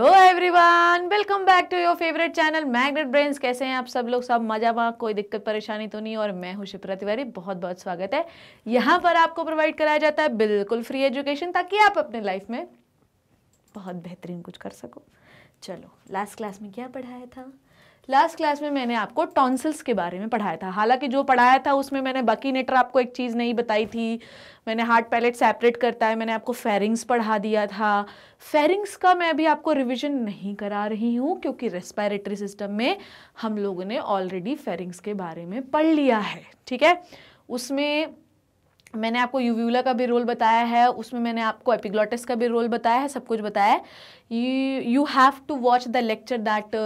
Hello everyone welcome back to your favourite channel magnet brains कैसे हैं आप सब लोग सब मजा वहाँ कोई दिक्कत परेशानी तो नहीं और मैं हूँ शिप्रा तिवारी बहुत बहुत स्वागत है यहाँ पर आपको प्रोवाइड कराया जाता है बिल्कुल फ्री एजुकेशन ताकि आप अपने लाइफ में बहुत बेहतरीन कुछ कर सको चलो लास्ट क्लास में क्या पढ़ाया था लास्ट क्लास में मैंने आपको टॉन्सिल्स के बारे में पढ़ाया था हालांकि जो पढ़ाया था उसमें मैंने बकी नेटर आपको एक चीज़ नहीं बताई थी मैंने हार्ट पैलेट सेपरेट करता है मैंने आपको फेरिंग्स पढ़ा दिया था फेरिंग्स का मैं अभी आपको रिविजन नहीं करा रही हूँ क्योंकि रेस्पायरेटरी सिस्टम में हम लोगों ने ऑलरेडी फेरिंग्स के बारे में पढ़ लिया है ठीक है उसमें मैंने आपको यूव्यूला का भी रोल बताया है उसमें मैंने आपको एपिग्लॉटिस का भी रोल बताया है सब कुछ बताया है you have to watch the lecture that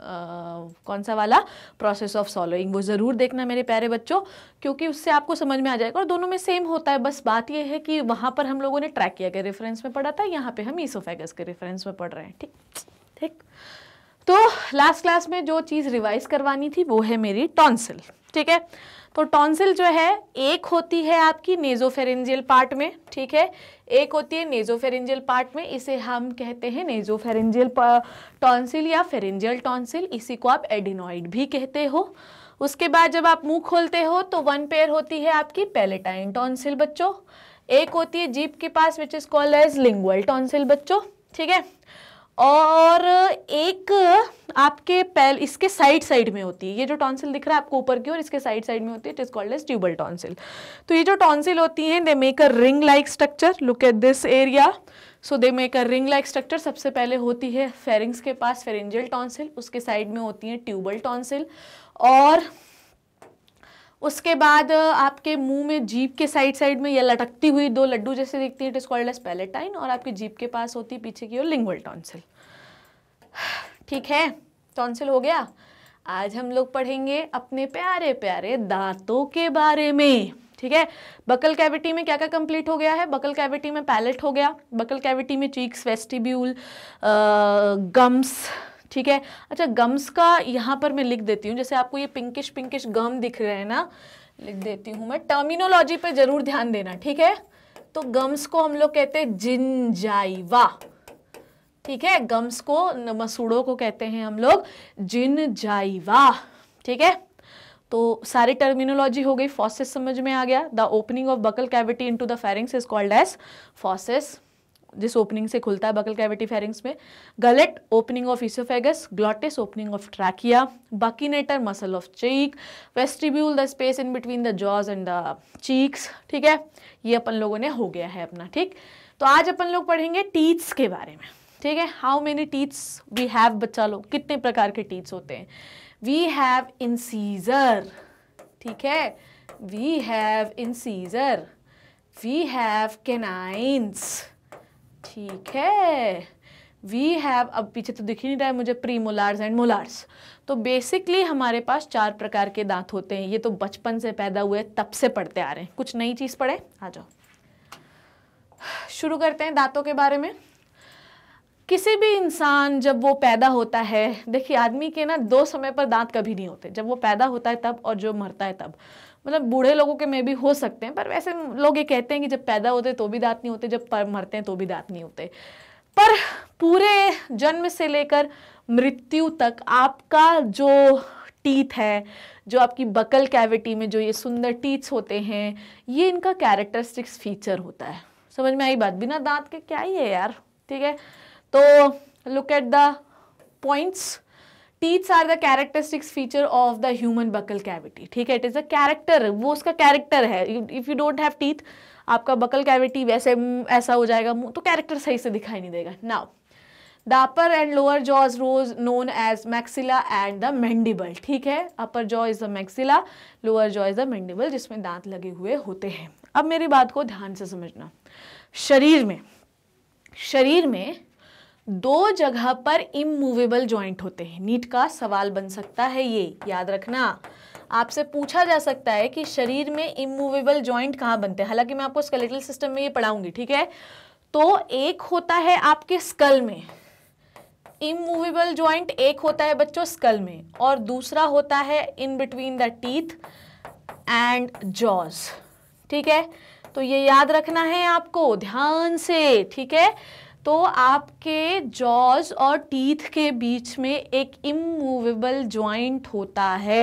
कौन सा वाला प्रोसेस ऑफ सॉलोइंग वो ज़रूर देखना मेरे प्यारे बच्चों क्योंकि उससे आपको समझ में आ जाएगा और दोनों में सेम होता है बस बात ये है कि वहाँ पर हम लोगों ने ट्रैक किया गया रेफरेंस में पढ़ा था यहाँ पे हम ईसोफेगस के रेफरेंस में पढ़ रहे हैं ठीक ठीक तो लास्ट क्लास में जो चीज़ रिवाइज करवानी थी वो है मेरी टॉन्सिल ठीक है तो टॉन्सिल जो है एक होती है आपकी नेजोफेरेंजियल पार्ट में ठीक है एक होती है नेजोफेरेंजियल पार्ट में इसे हम कहते हैं नेजोफेरेंजियल टॉन्सिल या फेरेंजियल टॉन्सिल इसी को आप एडिनॉइड भी कहते हो उसके बाद जब आप मुंह खोलते हो तो वन पेयर होती है आपकी पेलेटाइन टॉन्सिल बच्चों एक होती है जीप के पास which is called as lingual tonsil बच्चों ठीक है और एक आपके पैल इसके साइड साइड में होती है ये जो टॉन्सिल दिख रहा है आपको ऊपर की और इसके साइड साइड में होती है it is called as tubal tonsil तो ये जो टॉन्सिल होती हैं they make a ring like structure look at this area so they make a ring like structure सबसे पहले होती है फेरिंग्स के पास फेरेंजल टॉन्सिल उसके साइड में होती है ट्यूबल टॉन्सिल और उसके बाद आपके मुंह में जीप के साइड साइड में या लटकती हुई दो लड्डू जैसे दिखती है it is called as palatine और आपकी जीप के पास होती है पीछे की ओर लिंगुअल टॉन्सिल ठीक है टॉन्सिल हो गया आज हम लोग पढ़ेंगे अपने प्यारे प्यारे दांतों के बारे में ठीक है बकल कैविटी में क्या क्या कंप्लीट हो गया है बकल कैविटी में पैलेट हो गया बकल कैविटी में चीक्स वेस्टिब्यूल गम्स ठीक है अच्छा गम्स का यहाँ पर मैं लिख देती हूँ जैसे आपको ये पिंकिश पिंकिश गम दिख रहे हैं ना लिख देती हूँ मैं टर्मिनोलॉजी पे ज़रूर ध्यान देना ठीक है तो गम्स को हम लोग कहते हैं जिनजाइवा ठीक है गम्स को मसूड़ों को कहते हैं हम लोग जिन जाइवा ठीक है तो सारी टर्मिनोलॉजी हो गई फॉसिस समझ में आ गया the opening of buccal cavity into the pharynx is called as fauces जिस ओपनिंग से खुलता है बकल कैविटी फेरिंग्स में gullet opening of oesophagus glottis opening of trachea buccinator muscle of cheek vestibule the space in between the jaws and the cheeks ठीक है ये अपन लोगों ने हो गया है अपना ठीक तो आज अपन लोग पढ़ेंगे टीथ्स के बारे में ठीक है how many teeths we have बच्चा लोग कितने प्रकार के टीथ्स होते हैं वी हैव इंसीजर ठीक है we have incisor we have canines ठीक है वी हैव अब पीछे तो दिख ही नहीं रहा है मुझे प्री मोलार्स एंड मोलार्स तो बेसिकली हमारे पास चार प्रकार के दांत होते हैं ये तो बचपन से पैदा हुए तब से पढ़ते आ रहे हैं कुछ नई चीज़ पढ़े आ जाओ शुरू करते हैं दांतों के बारे में किसी भी इंसान जब वो पैदा होता है देखिए आदमी के ना दो समय पर दांत कभी नहीं होते जब वो पैदा होता है तब और जो मरता है तब मतलब बूढ़े लोगों के में भी हो सकते हैं पर वैसे लोग ये कहते हैं कि जब पैदा होते तो भी दांत नहीं होते जब मरते हैं तो भी दांत नहीं होते पर पूरे जन्म से लेकर मृत्यु तक आपका जो टीथ है जो आपकी बकल कैविटी में जो ये सुंदर टीथ्स होते हैं ये इनका कैरेक्टरिस्टिक्स फीचर होता है समझ में आई बात बिना दांत के क्या ही है यार ठीक है तो look at the points teeths are the characteristics feature of the human buccal cavity ठीक है इट इज़ अ कैरेक्टर वो उसका कैरेक्टर है if you don't have teeth आपका बकल कैविटी वैसे ऐसा हो जाएगा तो कैरेक्टर सही से दिखाई नहीं देगा now the upper and lower jaw is rose known as maxilla and the mandible ठीक है upper jaw is the maxilla lower jaw is the mandible जिसमें दांत लगे हुए होते हैं अब मेरी बात को ध्यान से समझना शरीर में शरीर में दो जगह पर इमूवेबल ज्वाइंट होते हैं नीट का सवाल बन सकता है ये याद रखना आपसे पूछा जा सकता है कि शरीर में इमूवेबल ज्वाइंट कहाँ बनते हैं हालांकि मैं आपको स्केलेटल सिस्टम में ये पढ़ाऊंगी ठीक है तो एक होता है आपके स्कल में इमूवेबल ज्वाइंट एक होता है बच्चों स्कल में और दूसरा होता है in between the teeth and jaws ठीक है तो ये याद रखना है आपको ध्यान से ठीक है तो आपके जॉज और टीथ के बीच में एक इमूवेबल ज्वाइंट होता है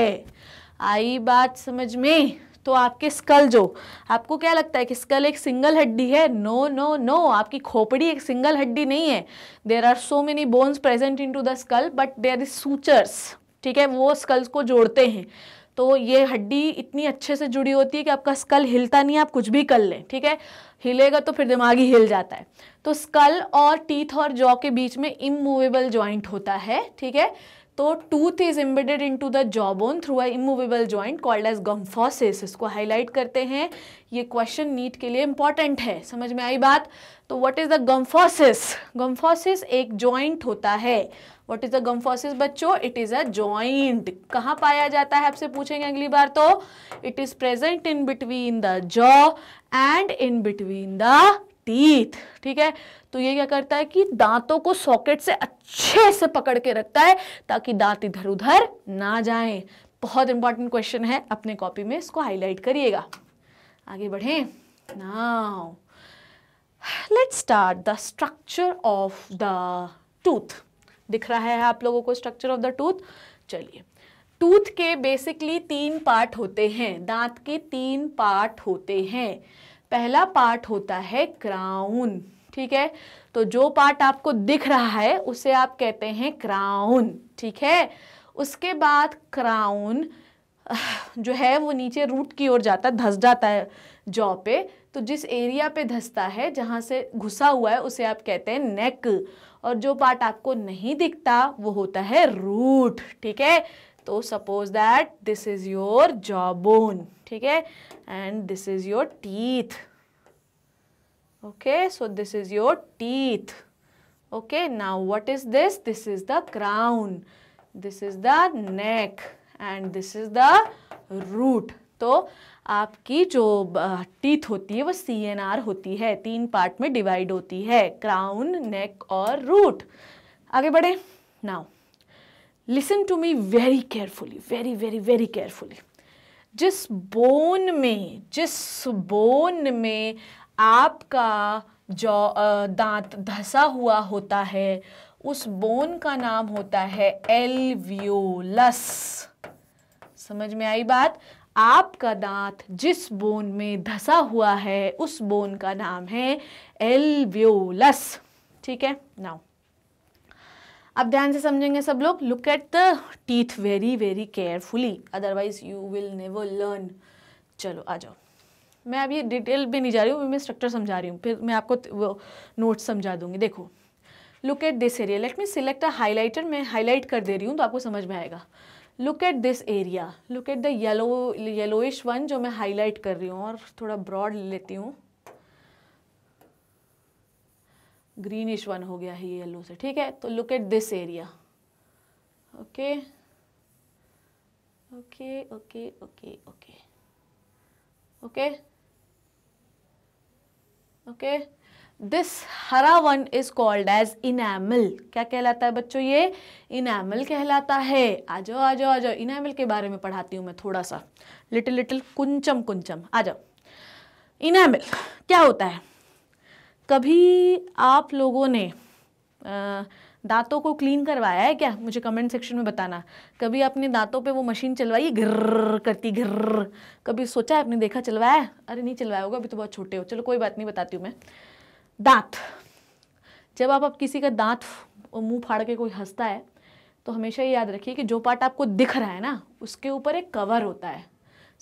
आई बात समझ में तो आपके स्कल जो आपको क्या लगता है कि स्कल एक सिंगल हड्डी है नो नो नो आपकी खोपड़ी एक सिंगल हड्डी नहीं है there are so many bones present into the skull but there is sutures ठीक है वो स्कल्स को जोड़ते हैं तो ये हड्डी इतनी अच्छे से जुड़ी होती है कि आपका स्कल हिलता नहीं है आप कुछ भी कर लें ठीक है हिलेगा तो फिर दिमाग ही हिल जाता है तो स्कल और टीथ और जॉ के बीच में इमूवेबल ज्वाइंट होता है ठीक है तो tooth is embedded to the jaw bone through a immovable joint called as gomphosis इसको हाईलाइट करते हैं ये क्वेश्चन नीट के लिए इंपॉर्टेंट है समझ में आई बात तो what is the gomphosis gomphosis एक ज्वाइंट होता है व्हाट इज द गम्फोसिस बच्चों इट इज अ ज्वाइंट कहाँ पाया जाता है आपसे पूछेंगे अगली बार तो it is present in between the jaw and in between the teeth ठीक है तो ये क्या करता है कि दांतों को सॉकेट से अच्छे से पकड़ के रखता है ताकि दांत इधर उधर ना जाएं बहुत इंपॉर्टेंट क्वेश्चन है अपने कॉपी में इसको हाईलाइट करिएगा आगे बढ़े now let start the structure of the tooth दिख रहा है आप लोगों को स्ट्रक्चर ऑफ द टूथ चलिए टूथ के बेसिकली तीन पार्ट होते हैं दांत के तीन पार्ट होते हैं पहला पार्ट होता है क्राउन ठीक है तो जो पार्ट आपको दिख रहा है उसे आप कहते हैं क्राउन ठीक है उसके बाद क्राउन जो है वो नीचे रूट की ओर जाता है धस जाता है जॉ पे तो जिस एरिया पे धसता है जहाँ से घुसा हुआ है उसे आप कहते हैं नेक और जो पार्ट आपको नहीं दिखता वो होता है रूट ठीक है तो suppose that this is your jawbone ठीक है and this is your teeth okay so this is your teeth okay now what is this this is the crown this is the neck and this is the root तो आपकी जो teeth होती है वो C N R होती है तीन part में डिवाइड होती है क्राउन नेक और रूट आगे बढ़े now listen to me very carefully very very very carefully जिस बोन में जिस बोन में आपका जो दांत धसा हुआ होता है उस बोन का नाम होता है एलवियोलस समझ में आई बात आपका दांत जिस बोन में धसा हुआ है उस बोन का नाम है एलवियोलस ठीक है नाउ अब ध्यान से समझेंगे सब लोग look at the teeth very very carefully otherwise you will never learn चलो आ जाओ मैं अभी डिटेल भी नहीं जा रही हूँ मैं स्ट्रक्चर समझा रही हूँ फिर मैं आपको वो नोट्स समझा दूंगी देखो look at this area let me select a highlighter मैं हाईलाइट कर दे रही हूँ तो आपको समझ में आएगा look at this area look at the yellow yellowish one जो मैं हाईलाइट कर रही हूँ और थोड़ा ब्रॉड लेती हूँ ग्रीनिश वन हो गया है ये येलो से ठीक है तो look at this area okay okay okay okay okay okay okay this हरा one is called as enamel क्या कहलाता है बच्चों ये इनामल कहलाता है आ जाओ आ जाओ आ जाओ इनामल के बारे में पढ़ाती हूँ मैं थोड़ा सा लिटिल लिटिल कुंचम कुंचम आ जाओ इनामल क्या होता है कभी आप लोगों ने दांतों को क्लीन करवाया है क्या मुझे कमेंट सेक्शन में बताना कभी आपने दांतों पे वो मशीन चलवाई घर्र करती घर्र कभी सोचा है आपने देखा चलवाया अरे नहीं चलवाया होगा अभी तो बहुत छोटे हो चलो कोई बात नहीं बताती हूँ मैं दांत जब आप, आप किसी का दांत मुंह फाड़ के कोई हंसता है तो हमेशा ये याद रखिए कि जो पार्ट आपको दिख रहा है ना उसके ऊपर एक कवर होता है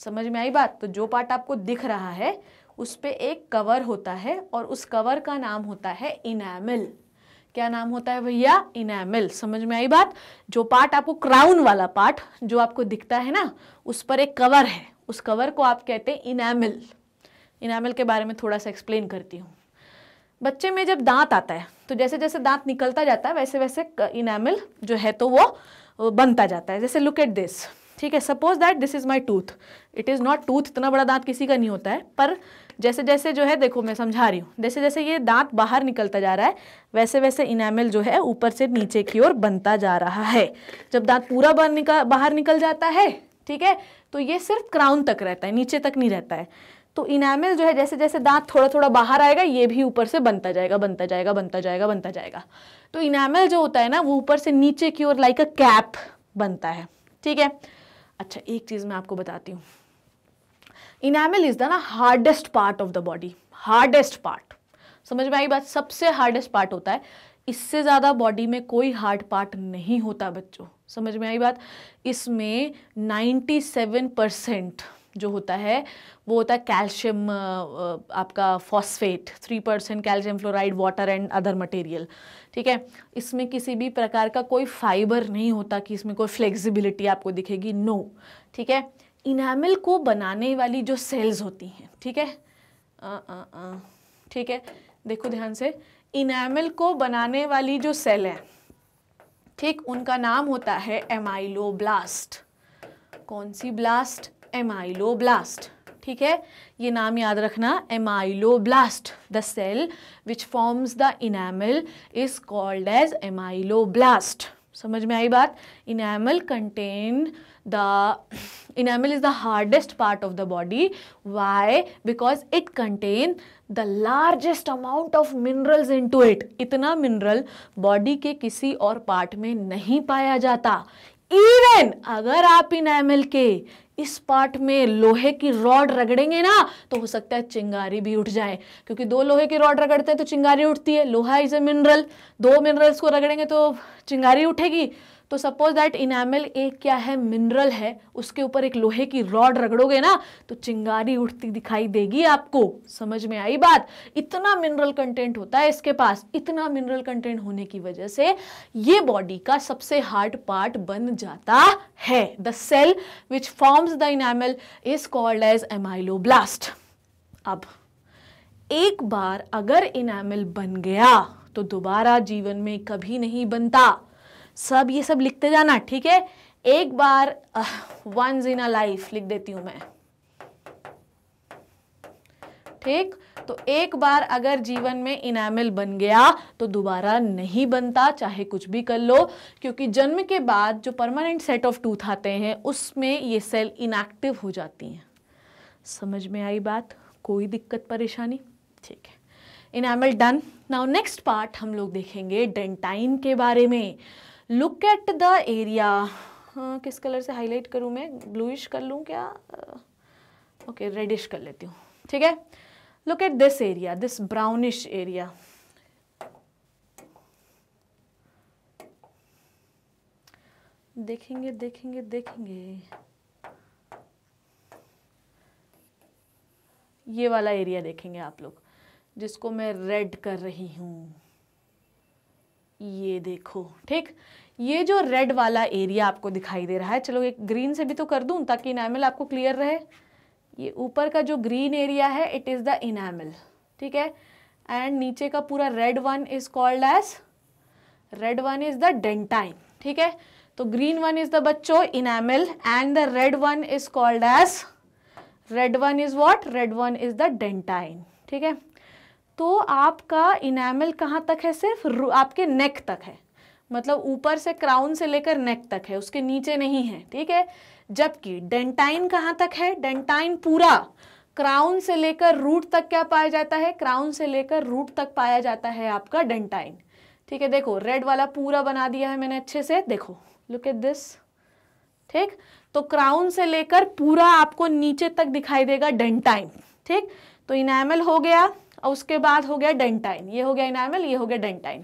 समझ में आई बात तो जो पार्ट आपको दिख रहा है उस पर एक कवर होता है और उस कवर का नाम होता है इनामिल क्या नाम होता है भैया इनामिल समझ में आई बात जो पार्ट आपको क्राउन वाला पार्ट जो आपको दिखता है ना उस पर एक कवर है उस कवर को आप कहते हैं इनामिल इनामिल के बारे में थोड़ा सा एक्सप्लेन करती हूँ बच्चे में जब दांत आता है तो जैसे जैसे दांत निकलता जाता है वैसे वैसे इनामिल जो है तो वो बनता जाता है जैसे लुक एट दिस ठीक है suppose that this is my tooth it is not tooth इतना बड़ा दांत किसी का नहीं होता है पर जैसे जैसे जो है देखो मैं समझा रही हूँ जैसे जैसे ये दांत बाहर निकलता जा रहा है वैसे वैसे इनामिल जो है ऊपर से नीचे की ओर बनता जा रहा है जब दांत पूरा बाहर निकल बाहर निकल जाता है ठीक है तो ये सिर्फ क्राउन तक रहता है नीचे तक नहीं रहता है तो इनामिल जो है जैसे जैसे दांत थोड़ा थोड़ा बाहर आएगा ये भी ऊपर से बनता जाएगा बनता जाएगा बनता जाएगा बनता जाएगा तो इनामिल जो होता है ना वो ऊपर से नीचे की ओर लाइक अ कैप बनता है ठीक है अच्छा एक चीज़ मैं आपको बताती हूँ इनामल इज द ना hardest part of the body hardest part समझ में आई बात सबसे हार्डेस्ट पार्ट होता है इससे ज़्यादा बॉडी में कोई हार्ड पार्ट नहीं होता बच्चों समझ में आई बात इसमें 97 परसेंट जो होता है वो होता है कैल्शियम आपका phosphate three percent calcium fluoride water and other material ठीक है इसमें किसी भी प्रकार का कोई फाइबर नहीं होता कि इसमें कोई फ्लेक्सिबिलिटी आपको दिखेगी नो no, ठीक है इनामिल को बनाने वाली जो सेल्स होती हैं ठीक है ठीक है देखो ध्यान से इनामिल को बनाने वाली जो सेल है ठीक उनका नाम होता है एमाइलो ब्लास्ट कौन सी ब्लास्ट एमाइलो ब्लास्ट ठीक है ये नाम याद रखना ameloblast the cell which forms the enamel is called as ameloblast समझ में आई बात enamel contain the enamel is the hardest part of the body why because it contain the largest amount of minerals into it इतना mineral body के किसी और part में नहीं पाया जाता even अगर आप enamel के इस पार्ट में लोहे की रॉड रगड़ेंगे ना तो हो सकता है चिंगारी भी उठ जाए क्योंकि दो लोहे की रॉड रगड़ते हैं तो चिंगारी उठती है लोहा इज ए मिनरल दो मिनरल्स को रगड़ेंगे तो चिंगारी उठेगी तो सपोज दैट इनैमल एक क्या है मिनरल है उसके ऊपर एक लोहे की रॉड रगड़ोगे ना तो चिंगारी उठती दिखाई देगी आपको समझ में आई बात इतना मिनरल कंटेंट होता है इसके पास इतना मिनरल कंटेंट होने की वजह से ये बॉडी का सबसे हार्ड पार्ट बन जाता है the cell which forms the enamel is called as ameloblast अब एक बार अगर इनामल बन गया तो दोबारा जीवन में कभी नहीं बनता सब ये सब लिखते जाना ठीक है एक बार वंस इन अ लाइफ लिख देती हूं मैं ठीक तो एक बार अगर जीवन में इनामिल बन गया तो दोबारा नहीं बनता चाहे कुछ भी कर लो क्योंकि जन्म के बाद जो परमानेंट सेट ऑफ टूथ आते हैं उसमें ये सेल इनएक्टिव हो जाती हैं समझ में आई बात कोई दिक्कत परेशानी ठीक है enamel done now next part हम लोग देखेंगे डेंटाइन के बारे में लुक एट द एरिया किस कलर से हाईलाइट करूँ मैं ब्लूइश कर लूँ क्या ओके uh, रेडिश कर लेती हूँ ठीक है look at this area this brownish area देखेंगे देखेंगे देखेंगे ये वाला एरिया देखेंगे आप लोग जिसको मैं रेड कर रही हूँ ये देखो ठीक ये जो रेड वाला एरिया आपको दिखाई दे रहा है चलो एक ग्रीन से भी तो कर दूँ ताकि इनामिल आपको क्लियर रहे ये ऊपर का जो ग्रीन एरिया है इट इज़ द इनामिल ठीक है एंड नीचे का पूरा red one is called as red one is the dentine ठीक है तो ग्रीन वन इज़ द बच्चो enamel and the red one is called as red one is what red one is the dentine ठीक है तो आपका enamel कहाँ तक है सिर्फ आपके नेक तक है मतलब ऊपर से क्राउन से लेकर नेक तक है उसके नीचे नहीं है ठीक है जबकि डेंटाइन कहाँ तक है डेंटाइन पूरा क्राउन से लेकर रूट तक क्या पाया जाता है क्राउन से लेकर रूट तक पाया जाता है आपका डेंटाइन ठीक है देखो रेड वाला पूरा बना दिया है मैंने अच्छे से देखो लुक एट दिस ठीक तो क्राउन से लेकर पूरा आपको नीचे तक दिखाई देगा डेंटाइन ठीक तो इनैमल हो गया और उसके बाद हो गया डेंटाइन ये हो गया इनामिल ये हो गया डेंटाइन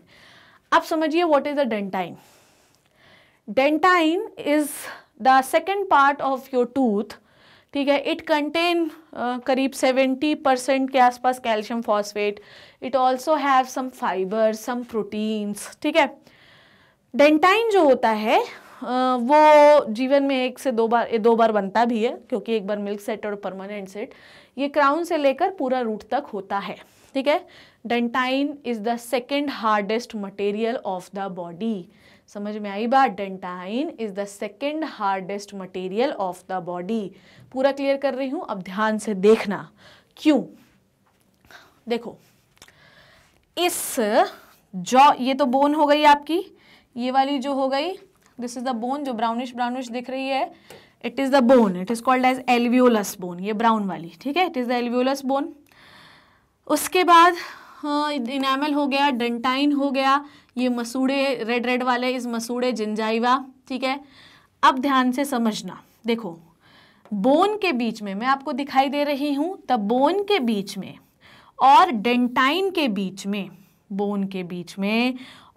अब समझिए what is the dentine dentine is the second part of your tooth ठीक है इट कंटेन uh, करीब 70 परसेंट के आसपास calcium phosphate it also have some fibre some proteins ठीक है डेंटाइन जो होता है Uh, वो जीवन में एक से दो बार दो बार बनता भी है क्योंकि एक बार मिल्क सेट और परमानेंट सेट ये क्राउन से लेकर पूरा रूट तक होता है ठीक है dentine is the second hardest material of the body समझ में आई बात dentine is the second hardest material of the body पूरा क्लियर कर रही हूं अब ध्यान से देखना क्यों देखो इस जॉ ये तो बोन हो गई आपकी ये वाली जो हो गई दिस इज द बोन जो ब्राउनिश ब्राउनिश दिख रही है it is the bone it is called as alveolus bone ये ब्राउन वाली ठीक है it is the alveolus bone उसके बाद हाँ, इनामल हो गया डेंटाइन हो गया ये मसूड़े रेड रेड वाले इस मसूड़े जिंजाइवा ठीक है अब ध्यान से समझना देखो बोन के बीच में मैं आपको दिखाई दे रही हूँ द बोन के बीच में और डेंटाइन के बीच में बोन के बीच में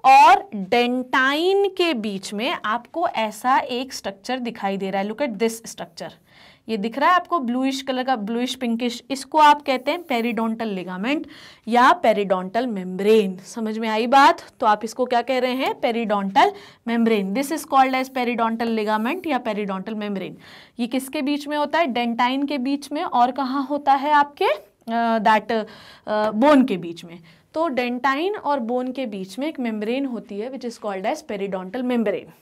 और डेंटाइन के बीच में आपको ऐसा एक स्ट्रक्चर दिखाई दे रहा है लुक एट दिस स्ट्रक्चर ये दिख रहा है आपको ब्लूइश कलर का ब्लूइश पिंकिश इसको आप कहते हैं पेरिडोंटल लिगामेंट या पेरिडोंटल मेम्ब्रेन समझ में आई बात तो आप इसको क्या कह रहे हैं periodontal membrane this is called as periodontal ligament या पेरिडोंटल मेम्ब्रेन ये किसके बीच में होता है डेंटाइन के बीच में और कहाँ होता है आपके दैट uh, बोन uh, के बीच में तो डेंटाइन और बोन के बीच में एक मेम्ब्रेन होती है which is called as periodontal membrane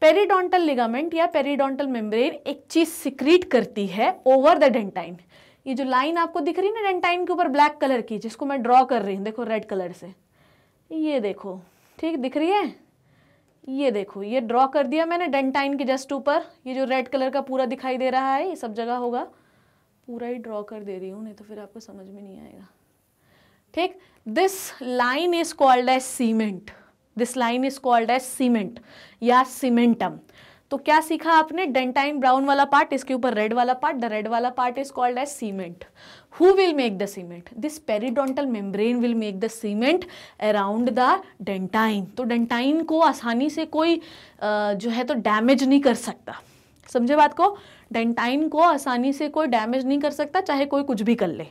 periodontal ligament या पेरीडोंटल मेम्ब्रेन एक चीज़ सिक्रीट करती है ओवर द डेंटाइन ये जो लाइन आपको दिख रही है ना डेंटाइन के ऊपर ब्लैक कलर की जिसको मैं ड्रॉ कर रही हूँ देखो रेड कलर से ये देखो ठीक दिख रही है ये देखो ये ड्रॉ कर दिया मैंने डेंटाइन के जस्ट ऊपर ये जो रेड कलर का पूरा दिखाई दे रहा है ये सब जगह होगा पूरा ही ड्रॉ कर दे रही हूँ नहीं तो फिर आपको समझ में नहीं आएगा ठीक this line is called as cement this line is called as cement या सीमेंटम तो क्या सीखा आपने डेंटाइन ब्राउन वाला पार्ट इसके ऊपर रेड वाला पार्ट द रेड वाला part is called as cement who will make the cement this periodontal membrane will make the cement around the dentine तो डेंटाइन को आसानी से कोई जो है तो डैमेज नहीं कर सकता समझे बात को डेंटाइन को आसानी से कोई डैमेज नहीं कर सकता चाहे कोई कुछ भी कर ले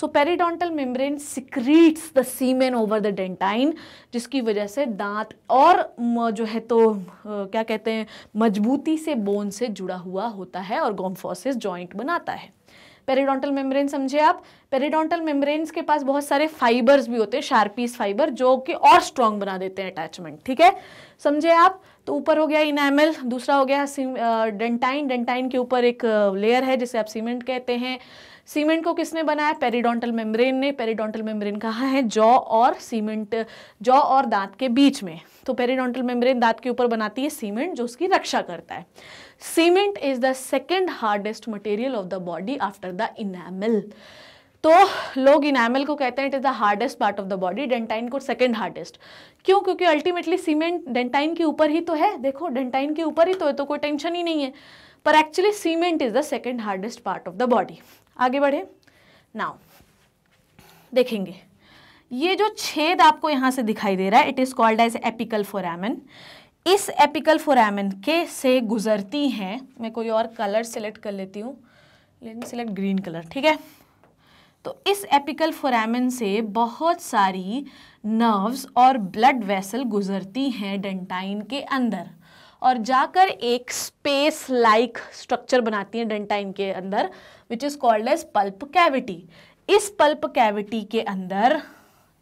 so periodontal membrane secretes the cement over the dentine जिसकी वजह से दांत और जो है तो क्या कहते हैं मजबूती से बोन से जुड़ा हुआ होता है और गोम्फोसिस जॉइंट बनाता है पेरीडोंटल मेम्ब्रेन समझे आप पेरीडोंटल मेम्ब्रेन के पास बहुत सारे फाइबर्स भी होते हैं शार्पीस फाइबर जो कि और स्ट्रॉन्ग बना देते हैं अटैचमेंट ठीक है समझे आप तो ऊपर हो गया इनामल दूसरा हो गया डेंटाइन डेंटाइन के ऊपर एक लेयर है जिसे आप सीमेंट कहते हैं सीमेंट को किसने बनाया पेरीडोंटल मेम्ब्रेन ने पेरीडोंटल मेम्ब्रेन कहा है जॉ और सीमेंट जॉ और दांत के बीच में तो पेरीडोंटल मेम्ब्रेन दांत के ऊपर बनाती है सीमेंट जो उसकी रक्षा करता है cement is the second hardest material of the body after the enamel तो लोग इनामल को कहते हैं it is the hardest part of the body dentine को सेकेंड हार्डेस्ट क्यों क्योंकि अल्टीमेटली सीमेंट डेंटाइन के ऊपर ही तो है देखो डेंटाइन के ऊपर ही तो है तो कोई टेंशन ही नहीं है पर actually cement is the second hardest part of the body आगे बढ़े नाउ देखेंगे ये जो छेद आपको यहाँ से दिखाई दे रहा है it is called as apical foramen इस एपिकल फोरामिन के से गुजरती हैं मैं कोई और कलर सेलेक्ट कर लेती हूँ लेकिन सेलेक्ट ग्रीन कलर ठीक है तो इस एपिकल फोरामिन से बहुत सारी नर्व्स और ब्लड वेसल गुजरती हैं डेंटाइन के अंदर और जाकर एक स्पेस लाइक स्ट्रक्चर बनाती हैं डेंटाइन के अंदर which is called as pulp cavity इस पल्प कैविटी के अंदर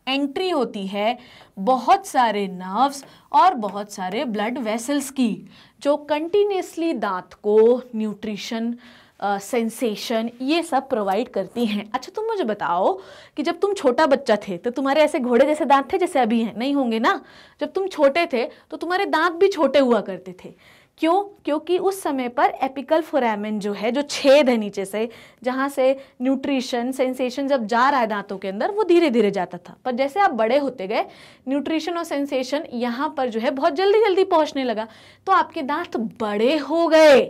एंट्री होती है बहुत सारे नर्व्स और बहुत सारे ब्लड वेसल्स की जो कंटिन्यूसली दांत को न्यूट्रिशन सेंसेशन uh, ये सब प्रोवाइड करती हैं अच्छा तुम मुझे बताओ कि जब तुम छोटा बच्चा थे तो तुम्हारे ऐसे घोड़े जैसे दांत थे जैसे अभी हैं नहीं होंगे ना जब तुम छोटे थे तो तुम्हारे दांत भी छोटे हुआ करते थे क्यों क्योंकि उस समय पर एपिकल फोरामिन जो है जो छेद है नीचे से जहाँ से न्यूट्रिशन सेंसेशन जब जा रहा है दांतों के अंदर वो धीरे धीरे जाता था पर जैसे आप बड़े होते गए न्यूट्रिशन और सेंसेशन यहाँ पर जो है बहुत जल्दी जल्दी पहुँचने लगा तो आपके दांत बड़े हो गए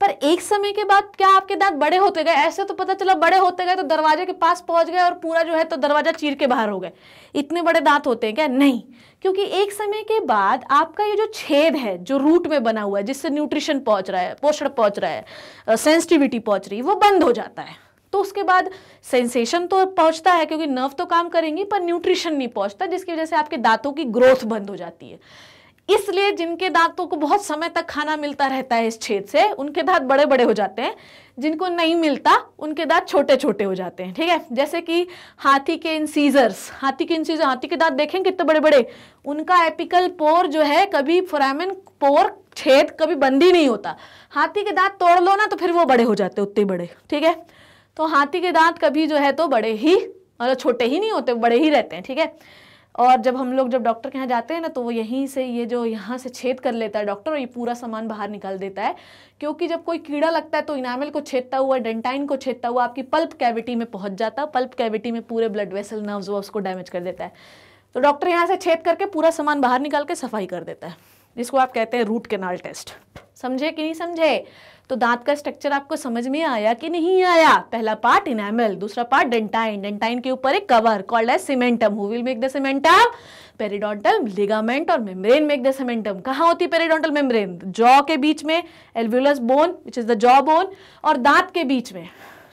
पर एक समय के बाद क्या आपके दांत बड़े होते गए ऐसे तो पता चला बड़े होते गए तो दरवाजे के पास पहुंच गए और पूरा जो है तो दरवाजा चीर के बाहर हो गए इतने बड़े दांत होते हैं क्या नहीं क्योंकि एक समय के बाद आपका ये जो छेद है जो रूट में बना हुआ है जिससे न्यूट्रिशन पहुंच रहा है पोषण पहुंच रहा है सेंसिटिविटी पहुंच रही है वो बंद हो जाता है तो उसके बाद सेंसेशन तो पहुंचता है क्योंकि नर्व तो काम करेंगी पर न्यूट्रिशन नहीं पहुंचता जिसकी वजह से आपके दांतों की ग्रोथ बंद हो जाती है इसलिए जिनके दांतों को बहुत समय तक खाना मिलता रहता है इस छेद से उनके दांत बड़े बड़े हो जाते हैं जिनको नहीं मिलता उनके दांत छोटे छोटे हो जाते हैं ठीक है जैसे कि हाथी के इंसीजर्स हाथी के इंसीजर हाथी के दांत देखें कितने बड़े बड़े उनका एपिकल पोर जो है कभी फोरामिन पोर छेद कभी बंद ही नहीं होता हाथी के दांत तोड़ लो ना तो फिर वो बड़े हो जाते उतने बड़े ठीक है तो हाथी के दांत कभी जो है तो बड़े ही मतलब छोटे ही नहीं होते बड़े ही रहते हैं ठीक है और जब हम लोग जब डॉक्टर के यहाँ जाते हैं ना तो वो यहीं से ये जो यहाँ से छेद कर लेता है डॉक्टर और ये पूरा सामान बाहर निकाल देता है क्योंकि जब कोई कीड़ा लगता है तो इनामिल को छेदता हुआ डेंटाइन को छेदता हुआ आपकी पल्प कैविटी में पहुँच जाता है पल्प कैविटी में पूरे ब्लड वेसल नर्व्स वो उसको डैमेज कर देता है तो डॉक्टर यहाँ से छेद करके पूरा सामान बाहर निकाल के सफाई कर देता है जिसको आप कहते हैं रूट केनाल टेस्ट समझे कि नहीं समझे तो दांत का स्ट्रक्चर आपको समझ में आया कि नहीं आया पहला पार्ट इनामल दूसरा पार्ट डेंटाइन डेंटाइन के ऊपर एक कवर कॉल्ड है cementum who will make the cementum periodontal ligament और मेम्ब्रेन मेक द सीमेंटम कहाँ होती है पेरिडोंटल मेम्ब्रेन जॉ के बीच में alveolus bone which is the jaw bone और दांत के बीच में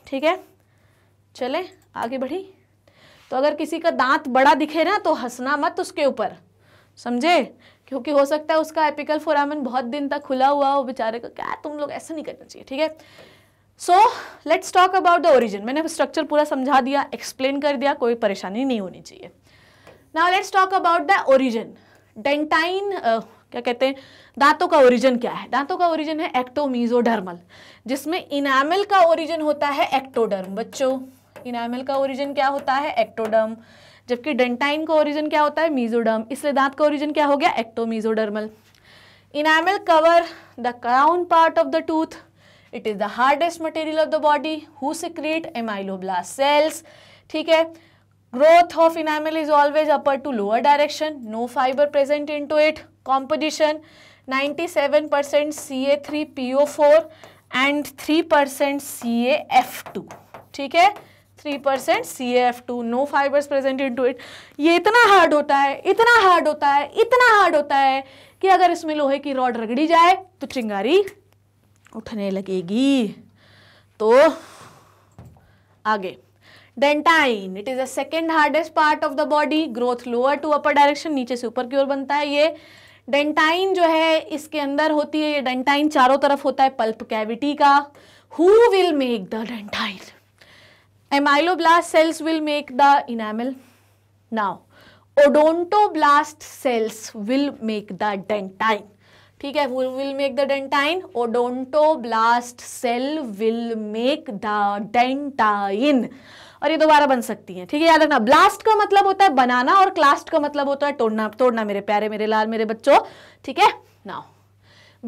ठीक है चले आगे बढ़ी तो अगर किसी का दांत बड़ा दिखे ना तो हंसना मत उसके ऊपर समझे क्योंकि हो सकता है उसका एपिकल फोरामिन बहुत दिन तक खुला हुआ हो बेचारे का क्या तुम लोग ऐसा नहीं करना चाहिए ठीक है so let's talk about the origin मैंने स्ट्रक्चर पूरा समझा दिया एक्सप्लेन कर दिया कोई परेशानी नहीं होनी चाहिए now let's talk about the origin dentine क्या कहते हैं दांतों का ओरिजिन क्या है दांतों का ओरिजिन है एक्टोमीजोडर्मल जिसमें इनामिल का ओरिजिन होता है एक्टोडर्म बच्चों इनामिल का ओरिजिन क्या होता है एक्टोडर्म जबकि डेंटाइन का ओरिजिन क्या होता है मीजोडर्म इसलिए दांत का ओरिजिन क्या हो गया ectomesodermal enamel cover the crown part of the tooth it is the hardest material of the body who secrete ameloblast cells ठीक है growth of enamel is always upper to lower direction no fiber present into it composition 97% ca3po4 and 3% caf2 ठीक है three percent C F two no fibres present into it ये इतना hard होता है इतना hard होता है इतना हार्ड होता है कि अगर इसमें लोहे की रॉड रगड़ी जाए तो चिंगारी उठने लगेगी तो आगे dentine it is a second hardest part of the body growth lower to upper direction नीचे से ऊपर की ओर बनता है ये डेंटाइन जो है इसके अंदर होती है ये डेंटाइन चारों तरफ होता है पल्प कैविटी का who will make the dentine amyloblast cells will make the enamel. Now, odontoblast cells will make the dentine. ठीक है will make the dentine odontoblast cell will make the dentine और ये दोबारा बन सकती है ठीक है याद रखना ब्लास्ट का मतलब होता है बनाना और क्लास्ट का मतलब होता है तोड़ना तोड़ना मेरे प्यारे मेरे लाल मेरे बच्चों ठीक है now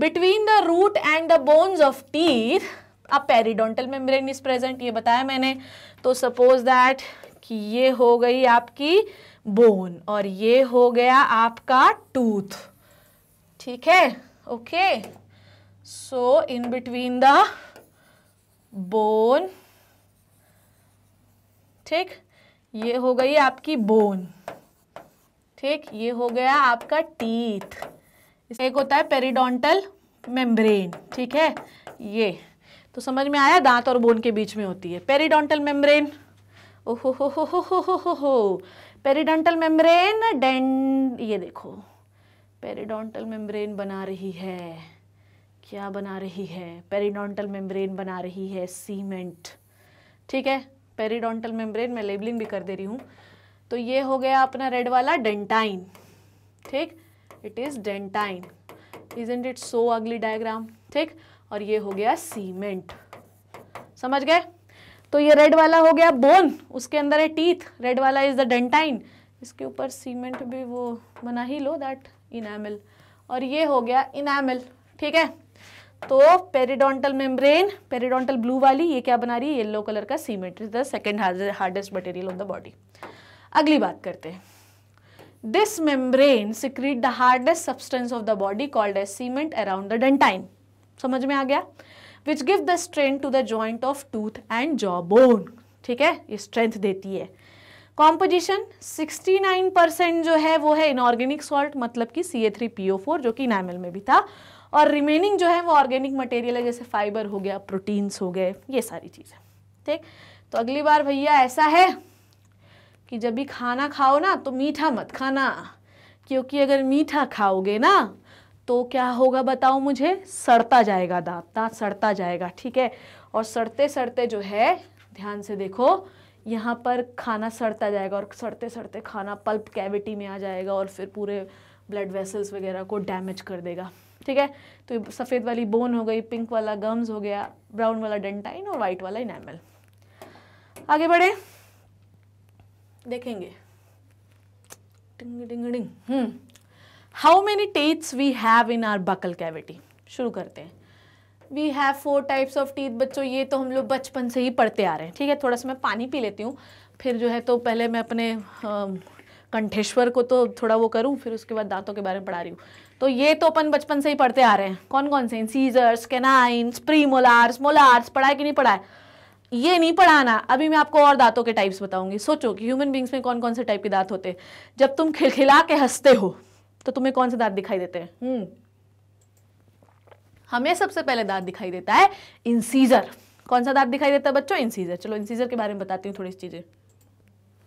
between the root and the bones of teeth अब पेरीडोंटल मेम्ब्रेन इज प्रेजेंट ये बताया मैंने तो सपोज दैट कि ये हो गई आपकी बोन और ये हो गया आपका टूथ ठीक है okay so in between the bone ठीक ये हो गई आपकी बोन ठीक ये हो गया आपका टीथ एक होता है पेरिडोंटल मेम्ब्रेन ठीक है ये तो समझ में आया दांत और बोन के बीच में होती है पेरीडोंटल मेम्ब्रेन ओहो हो पेरीडोंटल मेम्ब्रेन डेंड ये देखो पेरीडोंटल मेम्ब्रेन बना रही है क्या बना रही है पेरीडोंटल मेम्ब्रेन बना रही है सीमेंट ठीक है पेरीडोंटल मेम्ब्रेन मैं लेबलिंग भी कर दे रही हूँ तो ये हो गया अपना रेड वाला डेंटाइन ठीक it is dentine is it so अगली डायग्राम ठीक और ये हो गया सीमेंट समझ गए तो ये रेड वाला हो गया बोन उसके अंदर है टीथ रेड वाला इज द डेंटाइन इसके ऊपर सीमेंट भी वो बना ही लो दैट इनामल और ये हो गया इनामिल ठीक है तो पेरिडोंटल मेम्ब्रेन पेरिडोंटल ब्लू वाली ये क्या बना रही है येलो कलर का cement is the second hardest material on the body अगली बात करते हैं this membrane secrete the hardest substance of the body called as cement around the dentine समझ में आ गया which give the strength to the joint of tooth and jaw bone ठीक है ये स्ट्रेंथ देती है कॉम्पोजिशन 69 परसेंट जो है वो है इनऑर्गेनिक सॉल्ट मतलब कि CA3PO4 जो कि इनामल में भी था और रिमेनिंग जो है वो ऑर्गेनिक मटेरियल है जैसे फाइबर हो गया प्रोटीन्स हो गए ये सारी चीज़ें ठीक तो अगली बार भैया ऐसा है कि जब भी खाना खाओ ना तो मीठा मत खाना क्योंकि अगर मीठा खाओगे ना तो क्या होगा बताओ मुझे सड़ता जाएगा दांत दांत सड़ता जाएगा ठीक है और सड़ते सड़ते जो है ध्यान से देखो यहाँ पर खाना सड़ता जाएगा और सड़ते सड़ते खाना पल्प कैविटी में आ जाएगा और फिर पूरे ब्लड वेसल्स वगैरह को डैमेज कर देगा ठीक है तो सफ़ेद वाली बोन हो गई पिंक वाला गम्स हो गया ब्राउन वाला डेंटाइन और वाइट वाला इनैमल आगे बढ़े देखेंगे डिंग डिंग डिंग hmm how many teeths we have in our buccal cavity शुरू करते हैं we have four types of teeth बच्चों ये तो हम लोग बचपन से ही पढ़ते आ रहे हैं ठीक है थोड़ा सा मैं पानी पी लेती हूँ फिर जो है तो पहले मैं अपने कंठेश्वर को तो थोड़ा वो करूँ फिर उसके बाद दांतों के बारे में पढ़ा रही हूँ तो ये तो अपन बचपन से ही पढ़ते आ रहे हैं कौन कौन से incisors canines premolars molars पढ़ाए कि नहीं पढ़ाए ये नहीं पढ़ाना अभी मैं आपको और दांतों के टाइप्स बताऊंगी सोचो कि ह्यूमन बींग्स में कौन कौन से टाइप के दांत होते जब तुम खिलखिला के हंसते हो तो तुम्हें कौन से दांत दिखाई देते हैं हम्म हमें सबसे पहले दांत दिखाई देता है इंसीजर कौन सा दांत दिखाई देता है बच्चों इंसीजर चलो इंसीजर के बारे में बताती हूँ थोड़ी सी चीज़ें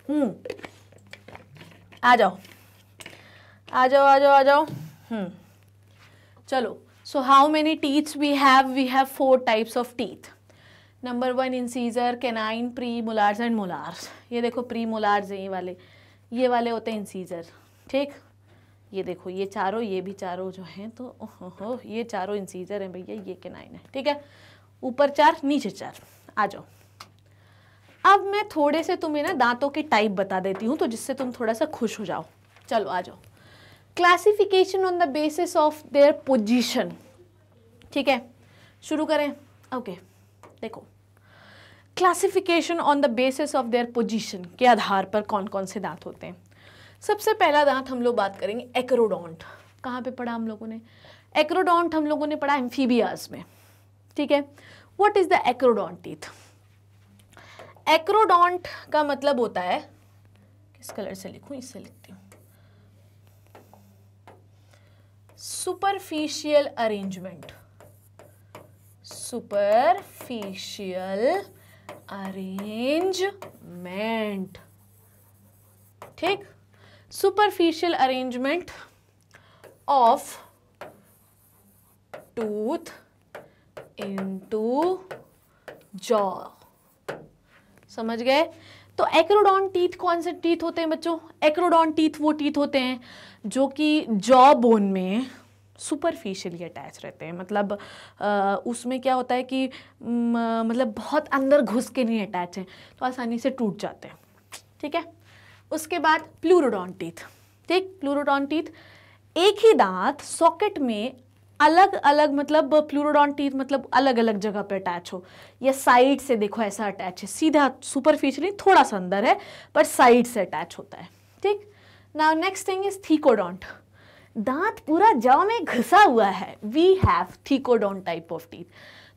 हम्म आ जाओ आ जाओ आ जाओ आ जाओ हम्म चलो so how many teeth we have we have four types of teeth number one incisor canine premolars and molars ये देखो प्री मोलार्स ये वाले ये वाले होते हैं इंसीजर ठीक ये देखो ये चारों ये भी चारों जो हैं तो ओहो ये चारों इंसीजर हैं भैया ये नाइन है ठीक है ऊपर चार नीचे चार आ जाओ अब मैं थोड़े से तुम्हें ना दांतों के टाइप बता देती हूँ तो जिससे तुम थोड़ा सा खुश हो जाओ चलो आ जाओ classification on the basis of their position ठीक है शुरू करें ओके okay, देखो classification on the basis of their position के आधार पर कौन कौन से दांत होते हैं सबसे पहला दांत हम लोग बात करेंगे एक्रोडोंट कहाँ पे पढ़ा हम लोगों ने एक्रोडोंट हम लोगों ने पढ़ा एम्फीबियाज में ठीक है what is the acrodont teeth acrodont का मतलब होता है किस कलर से लिखू इससे लिखती हूँ सुपरफिशियल अरेंजमेंट सुपरफिशियल अरेंजमेंट ठीक superficial arrangement of tooth into jaw समझ गए तो एक्रोडॉन टीथ कौन से टीथ होते हैं बच्चों एक्रोडॉन टीथ वो टीथ होते हैं जो कि जॉ बोन में सुपरफिशियली अटैच रहते हैं मतलब आ, उसमें क्या होता है कि म, मतलब बहुत अंदर घुस के नहीं अटैच हैं तो आसानी से टूट जाते हैं ठीक है उसके बाद प्लूरोडॉन टीथ ठीक प्लूरोडॉन टीथ एक ही दांत सॉकेट में अलग अलग मतलब प्लूरोडॉन टीथ मतलब अलग अलग जगह पे अटैच हो या साइड से देखो ऐसा अटैच है सीधा सुपरफिशियली थोड़ा सा अंदर है पर साइड से अटैच होता है ठीक now next thing is thecodont दांत पूरा जव में घुसा हुआ है we have thecodont type of teeth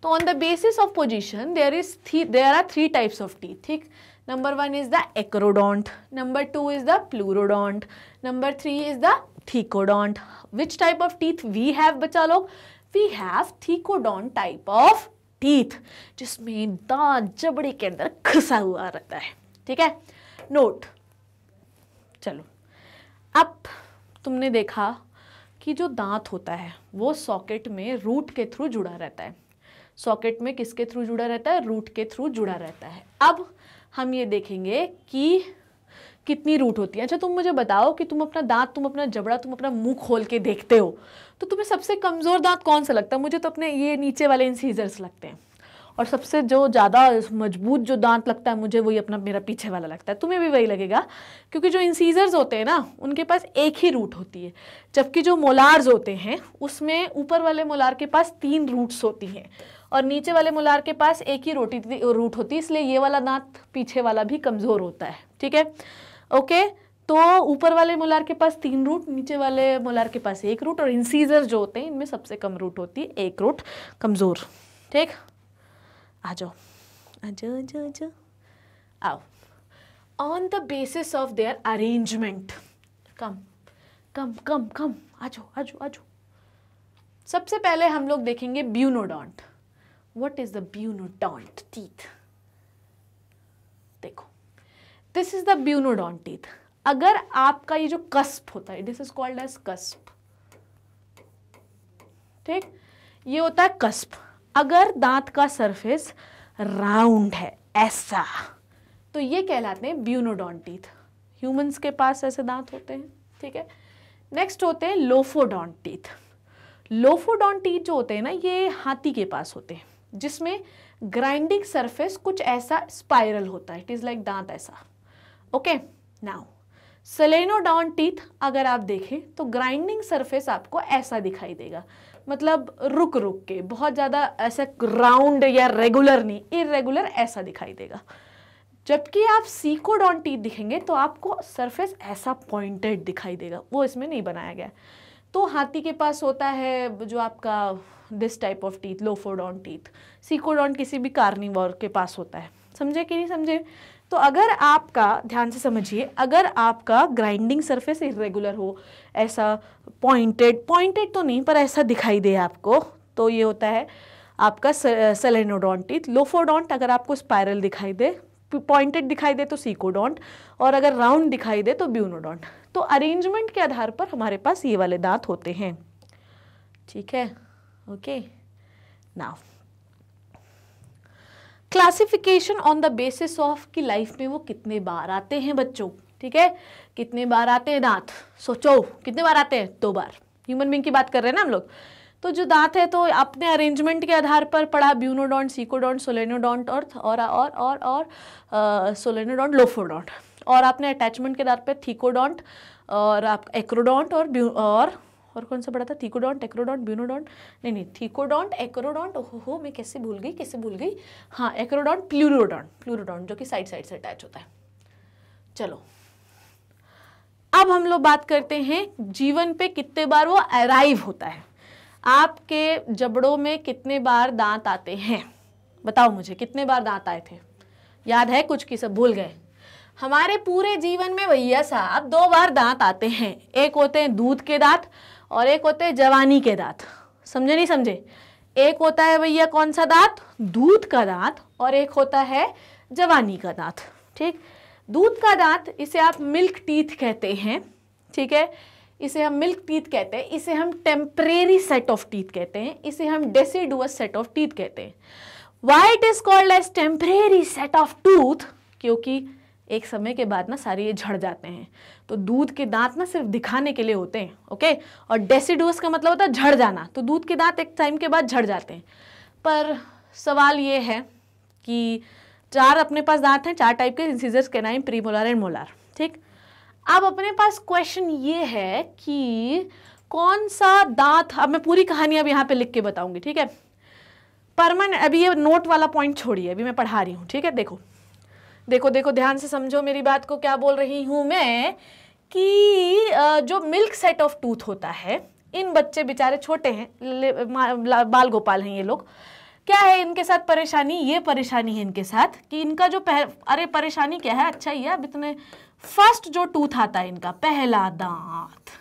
तो on the basis of position there is the there are three types of teeth ठीक number one is the acrodont number two is the pleurodont number three is the thecodont which type of teeth we have बचा लोग we have thecodont type of teeth जिसमें दांत जबड़े के अंदर खसा हुआ रहता है ठीक है नोट चलो अब तुमने देखा कि जो दांत होता है वो सॉकेट में रूट के थ्रू जुड़ा रहता है सॉकेट में किसके थ्रू जुड़ा रहता है रूट के थ्रू जुड़ा रहता है अब हम ये देखेंगे कि कितनी रूट होती है अच्छा तुम मुझे बताओ कि तुम अपना दांत तुम अपना जबड़ा तुम अपना मुंह खोल के देखते हो तो तुम्हें सबसे कमज़ोर दांत कौन सा लगता है मुझे तो अपने ये नीचे वाले इंसीजर्स लगते हैं और सबसे जो ज़्यादा मजबूत जो दांत लगता है मुझे वही अपना मेरा पीछे वाला लगता है तुम्हें भी वही लगेगा क्योंकि जो इंसीजर्स होते हैं ना उनके पास एक ही रूट होती है जबकि जो मोलार्स होते हैं उसमें ऊपर वाले मोलार के पास तीन रूट्स होती हैं और नीचे वाले मुलार के पास एक ही रोटी रूट होती है इसलिए ये वाला दांत पीछे वाला भी कमज़ोर होता है ठीक है ओके तो ऊपर वाले मोलार के पास तीन रूट नीचे वाले मोलार के पास एक रूट और इंसीजर जो होते हैं इनमें सबसे कम रूट होती है एक रूट कमज़ोर ठीक आ जाओ आ जाओ जाओ जाओ आओ on the basis of their arrangement come come come come आ जाओ आ जाओ आ जाओ सबसे पहले हम लोग देखेंगे bunodont what is the bunodont teeth देखो this is the bunodont teeth अगर आपका ये जो कस्प होता है this is called as cusp ठीक ये होता है कस्प अगर दांत का सरफेस राउंड है ऐसा तो ये कहलाते हैं ब्यूनोडॉन टीथ ह्यूमंस के पास ऐसे दांत होते हैं ठीक है नेक्स्ट होते हैं लोफोडॉन टीथ लोफोडॉन टीथ जो होते हैं ना ये हाथी के पास होते हैं जिसमें ग्राइंडिंग सरफेस कुछ ऐसा स्पाइरल होता है इट इज़ लाइक दांत ऐसा ओके नाउ सलेनोडॉन टीथ अगर आप देखें तो ग्राइंडिंग सरफेस आपको ऐसा दिखाई देगा मतलब रुक रुक के बहुत ज़्यादा ऐसा राउंड या रेगुलर नहीं इरेगुलर ऐसा दिखाई देगा जबकि आप सीकोडॉन टीथ दिखेंगे तो आपको सरफेस ऐसा पॉइंटेड दिखाई देगा वो इसमें नहीं बनाया गया है तो हाथी के पास होता है जो आपका this type of teeth lophodont teeth secodont किसी भी कार्निवर के पास होता है समझे कि नहीं समझे तो अगर आपका ध्यान से समझिए अगर आपका ग्राइंडिंग सरफेस इरेगुलर हो ऐसा पॉइंटेड पॉइंटेड तो नहीं पर ऐसा दिखाई दे आपको तो ये होता है आपका टीथ लोफोडोंट अगर आपको स्पायरल दिखाई दे पॉइंटेड दिखाई दे तो सीकोडोंट और अगर राउंड दिखाई दे तो ब्यूनोडोंट तो अरेंजमेंट के आधार पर हमारे पास ये वाले दांत होते हैं ठीक है okay now classification on the basis of की लाइफ में वो कितने बार आते हैं बच्चों ठीक है कितने बार आते हैं दांत सोचो कितने बार आते हैं दो बार ह्यूमन बींग की बात कर रहे हैं ना हम लोग तो जो दांत है तो अपने अरेंजमेंट के आधार पर पढ़ा ब्यूनोडॉन्ट सीकोडोंट सोलेनोडोंट और और और और, और, और और आपने अटैचमेंट के आधार पर थीकोडोंट और आप एक्रोडोंट और और और कौन सा बड़ा था थीकोडोंट एक्रोडोंट ब्यूनोडोंट नहीं नहीं थीकोडोंट एक्रोडोंट हो मैं कैसे भूल गई कैसे भूल गई हाँ एक्रोडोंट प्लूरोडोंट प्लूरोडोंट जो कि साइड साइड से अटैच होता है चलो अब हम लोग बात करते हैं जीवन पे कितने बार वो अराइव होता है आपके जबड़ों में कितने बार दांत आते हैं बताओ मुझे कितने बार दांत आए थे याद है कुछ की सब भूल गए हमारे पूरे जीवन में भैया साहब दो बार दांत आते हैं एक होते हैं दूध के दांत और एक होते हैं जवानी के दांत समझे नहीं समझे एक होता है भैया कौन सा दांत दूध का दांत और एक होता है जवानी का दांत ठीक दूध का दांत इसे आप मिल्क टीथ कहते हैं ठीक है इसे हम मिल्क टीथ कहते हैं इसे हम टेम्परेरी सेट ऑफ टीथ कहते हैं इसे हम डेसीडुअस सेट ऑफ टीथ कहते हैं why it is called as temporary set of tooth क्योंकि एक समय के बाद ना सारे ये झड़ जाते हैं तो दूध के दांत ना सिर्फ दिखाने के लिए होते हैं ओके और डेसिडोस का मतलब होता है झड़ जाना तो दूध के दांत एक टाइम के बाद झड़ जाते हैं पर सवाल ये है कि चार अपने पास दांत हैं चार टाइप के इंसीजर्स के नाइम प्री मोलार एंड मोलार ठीक अब अपने पास क्वेश्चन ये है कि कौन सा दांत अब मैं पूरी कहानी अब यहाँ पर लिख के बताऊंगी ठीक है परमानेंट अभी ये नोट वाला पॉइंट छोड़िए अभी मैं पढ़ा रही हूँ ठीक है देखो देखो देखो ध्यान से समझो मेरी बात को क्या बोल रही हूँ मैं कि जो मिल्क सेट ऑफ टूथ होता है इन बच्चे बेचारे छोटे हैं बाल गोपाल हैं ये लोग क्या है इनके साथ परेशानी ये परेशानी है इनके साथ कि इनका जो पह अरे परेशानी क्या है अच्छा ही है अब इतने फर्स्ट जो टूथ आता है इनका पहला दांत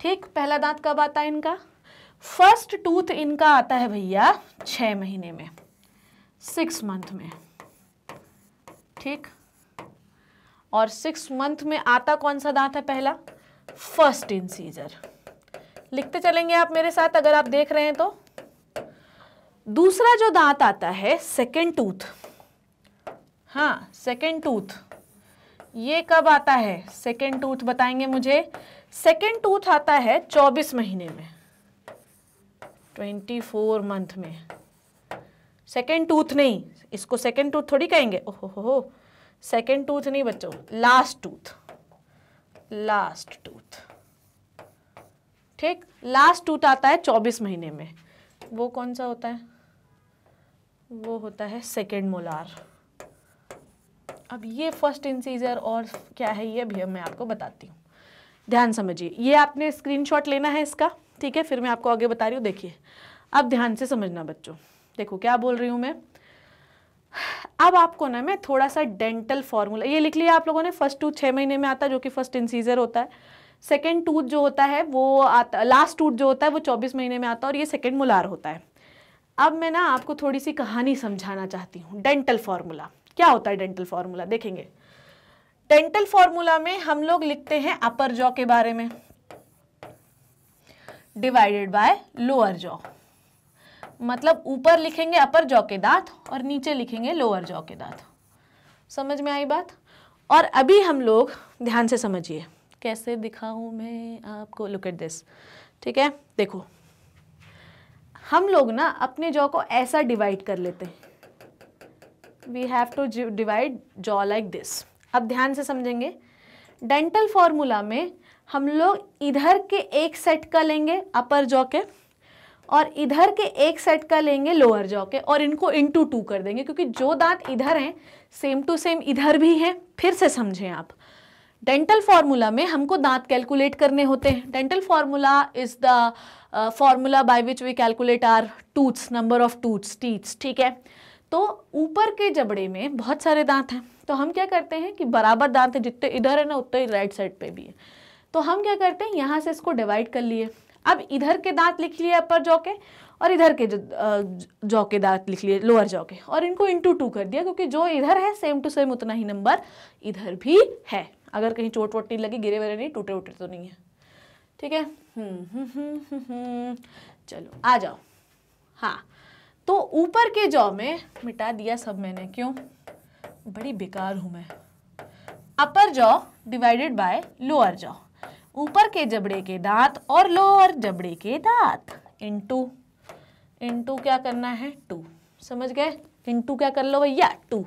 ठीक पहला दांत कब आता है इनका फर्स्ट टूथ इनका आता है भैया छः महीने में सिक्स मंथ में ठीक और सिक्स मंथ में आता कौन सा दांत है पहला फर्स्ट इंसीजर लिखते चलेंगे आप मेरे साथ अगर आप देख रहे हैं तो दूसरा जो दांत आता है सेकेंड टूथ हाँ सेकेंड टूथ ये कब आता है सेकेंड टूथ बताएंगे मुझे सेकेंड टूथ आता है चौबीस महीने में ट्वेंटी फोर मंथ में सेकेंड टूथ नहीं इसको सेकेंड टूथ थोड़ी कहेंगे ओहो हो सेकेंड टूथ नहीं बच्चों लास्ट टूथ लास्ट टूथ ठीक लास्ट टूथ आता है चौबीस महीने में वो कौन सा होता है वो होता है सेकेंड मोलार अब ये फर्स्ट इंसीजर और क्या है ये भी मैं आपको बताती हूँ ध्यान समझिए ये आपने स्क्रीनशॉट लेना है इसका ठीक है फिर मैं आपको आगे बता रही हूँ देखिए अब ध्यान से समझना बच्चों देखो क्या बोल रही हूँ मैं अब आपको ना मैं थोड़ा सा डेंटल फार्मूला ये लिख लिया आप लोगों ने फर्स्ट टूथ छः महीने में आता है जो कि फर्स्ट इंसीजर होता है सेकेंड टूथ जो होता है वो आता लास्ट टूथ जो होता है वो चौबीस महीने में आता है और ये सेकेंड मुलार होता है अब मैं ना आपको थोड़ी सी कहानी समझाना चाहती हूँ डेंटल फार्मूला क्या होता है डेंटल फार्मूला देखेंगे डेंटल फार्मूला में हम लोग लिखते हैं अपर जॉ के बारे में डिवाइडेड बाय लोअर जॉ मतलब ऊपर लिखेंगे अपर जौ के दांत और नीचे लिखेंगे लोअर जौ के दांत समझ में आई बात और अभी हम लोग ध्यान से समझिए कैसे दिखाऊँ मैं आपको लुक एट दिस ठीक है देखो हम लोग ना अपने जॉ को ऐसा डिवाइड कर लेते हैं we have to divide jaw like this अब ध्यान से समझेंगे डेंटल फॉर्मूला में हम लोग इधर के एक सेट का लेंगे अपर जॉ के और इधर के एक सेट का लेंगे लोअर जॉ के और इनको इन टू कर देंगे क्योंकि जो दांत इधर हैं सेम टू सेम इधर भी हैं फिर से समझें आप डेंटल फार्मूला में हमको दांत कैलकुलेट करने होते हैं dental formula is the formula by which we calculate our tooths number of tooths teeths ठीक है तो ऊपर के जबड़े में बहुत सारे दांत हैं तो हम क्या करते हैं कि बराबर दांत हैं जितने इधर है ना उतने राइट साइड पे भी है तो हम क्या करते हैं यहाँ से इसको डिवाइड कर लिए अब इधर के दांत लिख लिए अपर जॉ के और इधर के जॉ के दांत लिख लिए लोअर जॉ के और इनको इंटू टू कर दिया क्योंकि जो इधर है सेम टू सेम उतना ही नंबर इधर भी है अगर कहीं चोट वोट नहीं लगी गिरे वरे नहीं टूटे वूटे तो नहीं है ठीक है हम्म, हम्म, हम्म, चलो आ जाओ हाँ तो ऊपर के जॉ में मिटा दिया सब मैंने क्यों बड़ी बेकार हूँ मैं upper jaw divided by lower jaw ऊपर के जबड़े के दांत और लोअर जबड़े के दांत इंटू इंटू क्या करना है टू समझ गए इंटू क्या कर लो भैया टू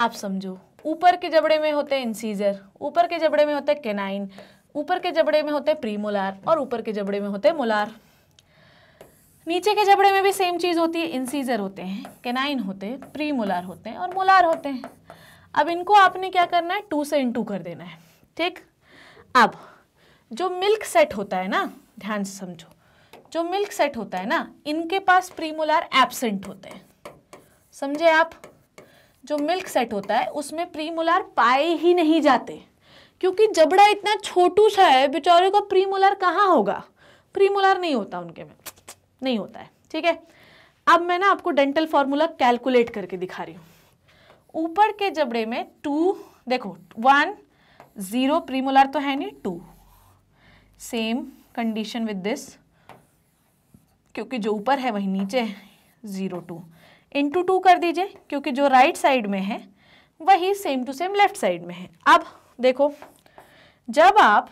आप समझो ऊपर के जबड़े में होते हैं इंसीजर ऊपर के जबड़े में होते हैं केनाइन ऊपर के जबड़े में होते हैं प्रीमोलार और ऊपर के जबड़े में होते हैं मोलार नीचे के जबड़े में भी सेम चीज़ होती है इंसीजर होते हैं केनाइन होते हैं प्रीमोलार होते हैं और मोलार होते हैं अब इनको आपने क्या करना है टू से इंटू कर देना है ठीक अब जो मिल्क सेट होता है ना ध्यान से समझो जो मिल्क सेट होता है ना इनके पास प्रीमोलार एबसेंट होते हैं समझे आप जो मिल्क सेट होता है उसमें प्रीमोलार पाए ही नहीं जाते क्योंकि जबड़ा इतना छोटू सा है बेचारे का प्रीमोलार कहाँ होगा प्रीमोलार नहीं होता उनके में नहीं होता है ठीक है अब मैं ना आपको डेंटल फार्मूला कैलकुलेट करके दिखा रही हूँ ऊपर के जबड़े में टू देखो वन ज़ीरो प्रीमोलार तो है नहीं two same condition with this क्योंकि जो ऊपर है वही नीचे है ज़ीरो टू इंटू टू कर दीजिए क्योंकि जो राइट right साइड में है वही same to same left side में है अब देखो जब आप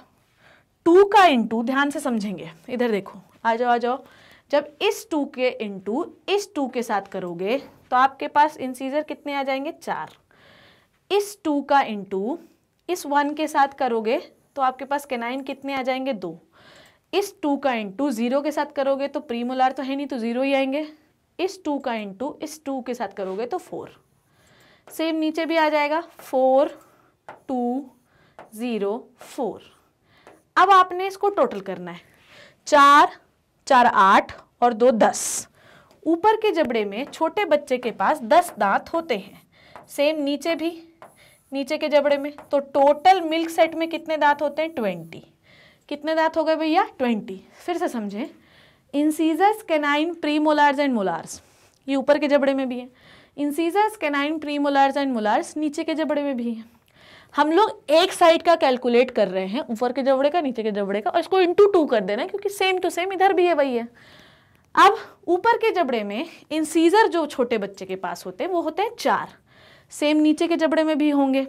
टू का इंटू ध्यान से समझेंगे इधर देखो आ जाओ आ जाओ जब इस टू के इंटू इस टू के साथ करोगे तो आपके पास इंसीजर कितने आ जाएंगे चार इस टू का इंटू इस वन के साथ करोगे तो आपके पास केनाइन कितने आ जाएंगे दो इस टू का इंटू ज़ीरो के साथ करोगे तो प्रीमोलार तो है नहीं तो ज़ीरो ही आएंगे इस टू का इंटू इस टू के साथ करोगे तो फोर सेम नीचे भी आ जाएगा फोर टू ज़ीरो फोर अब आपने इसको टोटल करना है चार चार आठ और दो दस ऊपर के जबड़े में छोटे बच्चे के पास दस दांत होते हैं सेम नीचे भी नीचे के जबड़े में तो टोटल मिल्क सेट में कितने दांत होते हैं ट्वेंटी कितने दांत हो गए भैया ट्वेंटी फिर से समझें incisors canine premolars and molars ये ऊपर के जबड़े में भी है incisors canine premolars and molars नीचे के जबड़े में भी है हम लोग एक साइड का कैलकुलेट कर रहे हैं ऊपर के जबड़े का नीचे के जबड़े का और इसको इंटू टू कर देना क्योंकि सेम टू सेम इधर भी है वही है अब ऊपर के जबड़े में इंसीजर जो छोटे बच्चे के पास होते हैं वो होते हैं चार सेम नीचे के जबड़े में भी होंगे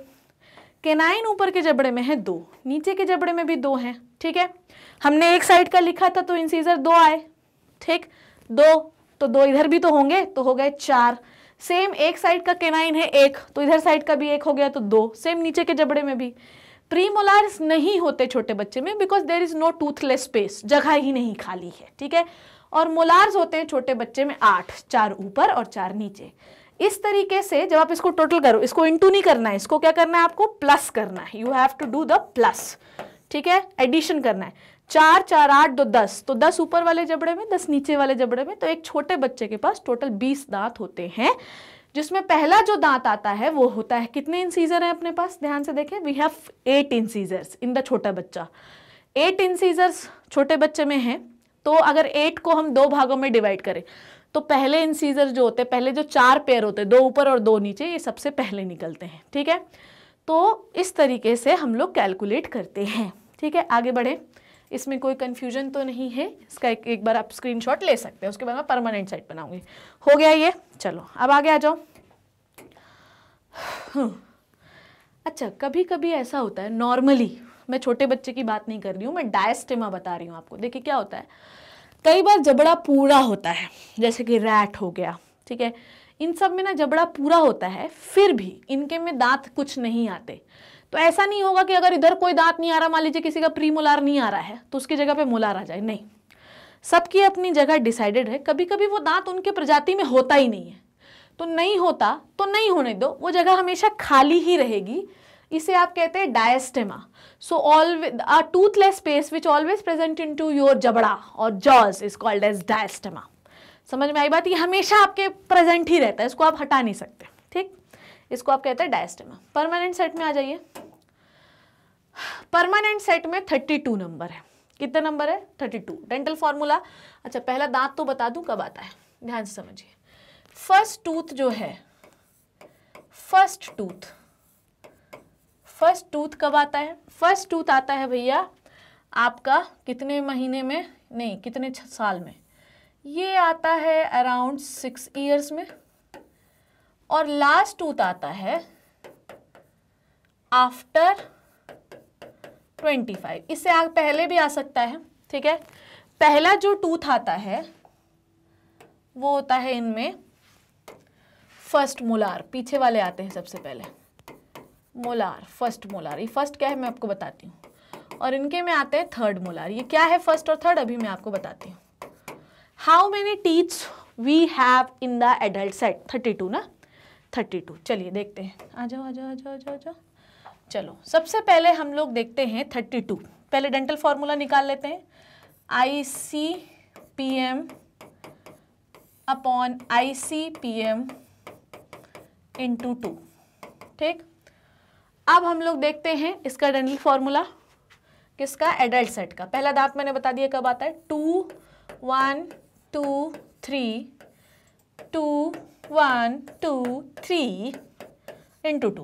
केनाइन ऊपर के जबड़े में है दो नीचे के जबड़े में भी दो हैं ठीक है हमने एक साइड का लिखा था तो इंसीजर दो आए ठीक दो तो दो इधर भी तो होंगे तो हो गए चार सेम एक साइड का केनाइन है एक तो इधर साइड का भी एक हो गया तो दो सेम नीचे के जबड़े में भी प्रीमोलार्स नहीं होते छोटे बच्चे में because there is no toothless space जगह ही नहीं खाली है ठीक है और मोलार्स होते हैं छोटे बच्चे में आठ चार ऊपर और चार नीचे इस तरीके से जब आप इसको टोटल करो इसको इंटू नहीं करना है इसको क्या करना है आपको प्लस करना है you have to do the plus ठीक है एडिशन करना है चार चार आठ दो दस तो दस ऊपर वाले जबड़े में दस नीचे वाले जबड़े में तो एक छोटे बच्चे के पास टोटल बीस दांत होते हैं जिसमें पहला जो दांत आता है वो होता है कितने इंसीजर हैं अपने पास ध्यान से देखें we have eight incisors in the छोटा बच्चा एट इंसीजर्स छोटे बच्चे में हैं तो अगर एट को हम दो भागों में डिवाइड करें तो पहले इंसीजर जो होते हैं पहले जो चार पेयर होते हैं दो ऊपर और दो नीचे ये सबसे पहले निकलते हैं ठीक है तो इस तरीके से हम लोग कैलकुलेट करते हैं ठीक है आगे बढ़े इसमें कोई कन्फ्यूजन तो नहीं है इसका एक एक बार आप स्क्रीन ले सकते हैं उसके बाद मैं परमानेंट साइट बनाऊंगी हो गया ये चलो अब आगे आ जाओ अच्छा कभी कभी ऐसा होता है नॉर्मली मैं छोटे बच्चे की बात नहीं कर रही हूँ मैं डायस्टेमा बता रही हूँ आपको देखिए क्या होता है कई बार जबड़ा पूरा होता है जैसे कि रैट हो गया ठीक है इन सब में ना जबड़ा पूरा होता है फिर भी इनके में दांत कुछ नहीं आते तो ऐसा नहीं होगा कि अगर इधर कोई दांत नहीं आ रहा मान लीजिए किसी का प्री मोलार नहीं आ रहा है तो उसकी जगह पे मोलार आ जाए नहीं सबकी अपनी जगह डिसाइडेड है कभी कभी वो दांत उनके प्रजाति में होता ही नहीं है तो नहीं होता तो नहीं होने दो वो जगह हमेशा खाली ही रहेगी इसे आप कहते हैं diastema so always a toothless space which always present into your जबड़ा और jaws is called as diastema समझ में आई बात ये हमेशा आपके प्रेजेंट ही रहता है इसको आप हटा नहीं सकते ठीक इसको आप कहते हैं डायस्टेमा परमानेंट सेट में आ जाइए परमानेंट सेट में थर्टी टू नंबर है कितना नंबर है थर्टी टू डेंटल फॉर्मूला अच्छा पहला दांत तो बता दूं कब आता है ध्यान से समझिए फर्स्ट टूथ जो है फर्स्ट टूथ फर्स्ट टूथ कब आता है फर्स्ट टूथ आता है भैया आपका कितने महीने में नहीं कितने साल में ये आता है अराउंड सिक्स ईयर्स में और लास्ट टूथ आता है आफ्टर ट्वेंटी फाइव इससे आग पहले भी आ सकता है ठीक है पहला जो टूथ आता है वो होता है इनमें फर्स्ट मोलार पीछे वाले आते हैं सबसे पहले मोलार फर्स्ट मोलार ये फर्स्ट क्या है मैं आपको बताती हूँ और इनके में आते हैं थर्ड मोलार ये क्या है फर्स्ट और थर्ड अभी मैं आपको बताती हूँ how many teeths we have in the adult set thirty two ना थर्टी टू चलिए देखते हैं आ जाओ आ जाओ आ जाओ आ जाओ आ जाओ चलो सबसे पहले हम लोग देखते हैं थर्टी टू पहले डेंटल फार्मूला निकाल लेते हैं I C P M upon I C P M into two ठीक अब हम लोग देखते हैं इसका डेंटल फॉर्मूला किसका एडल्ट सेट का पहला दांत मैंने बता दिया कब आता है two one two three two one two three into two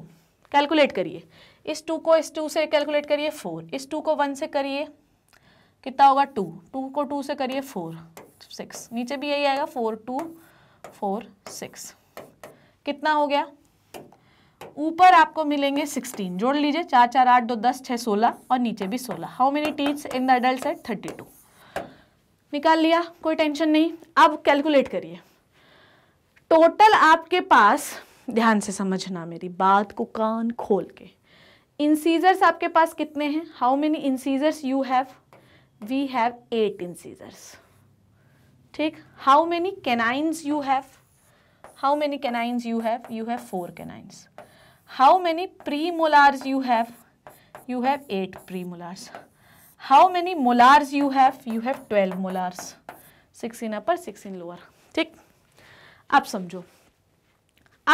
calculate करिए इस टू को इस टू से कैलकुलेट करिए फोर इस टू को वन से करिए कितना होगा टू टू को टू से करिए फोर सिक्स नीचे भी यही आएगा फोर टू फोर सिक्स कितना हो गया ऊपर आपको मिलेंगे 16 जोड़ लीजिए चार चार आठ दो दस छः सोलह और नीचे भी सोलह how many teeth in the adult set thirty two निकाल लिया कोई टेंशन नहीं अब कैलकुलेट करिए टोटल आपके पास ध्यान से समझना मेरी बात को कान खोल के इंसीजर्स आपके पास कितने हैं how many incisors you have we have eight incisors ठीक how many canines you have how many canines you have you have four canines how premolars you have you have eight premolars how many molars you have you have twelve molars six in upper six in lower ठीक अब समझो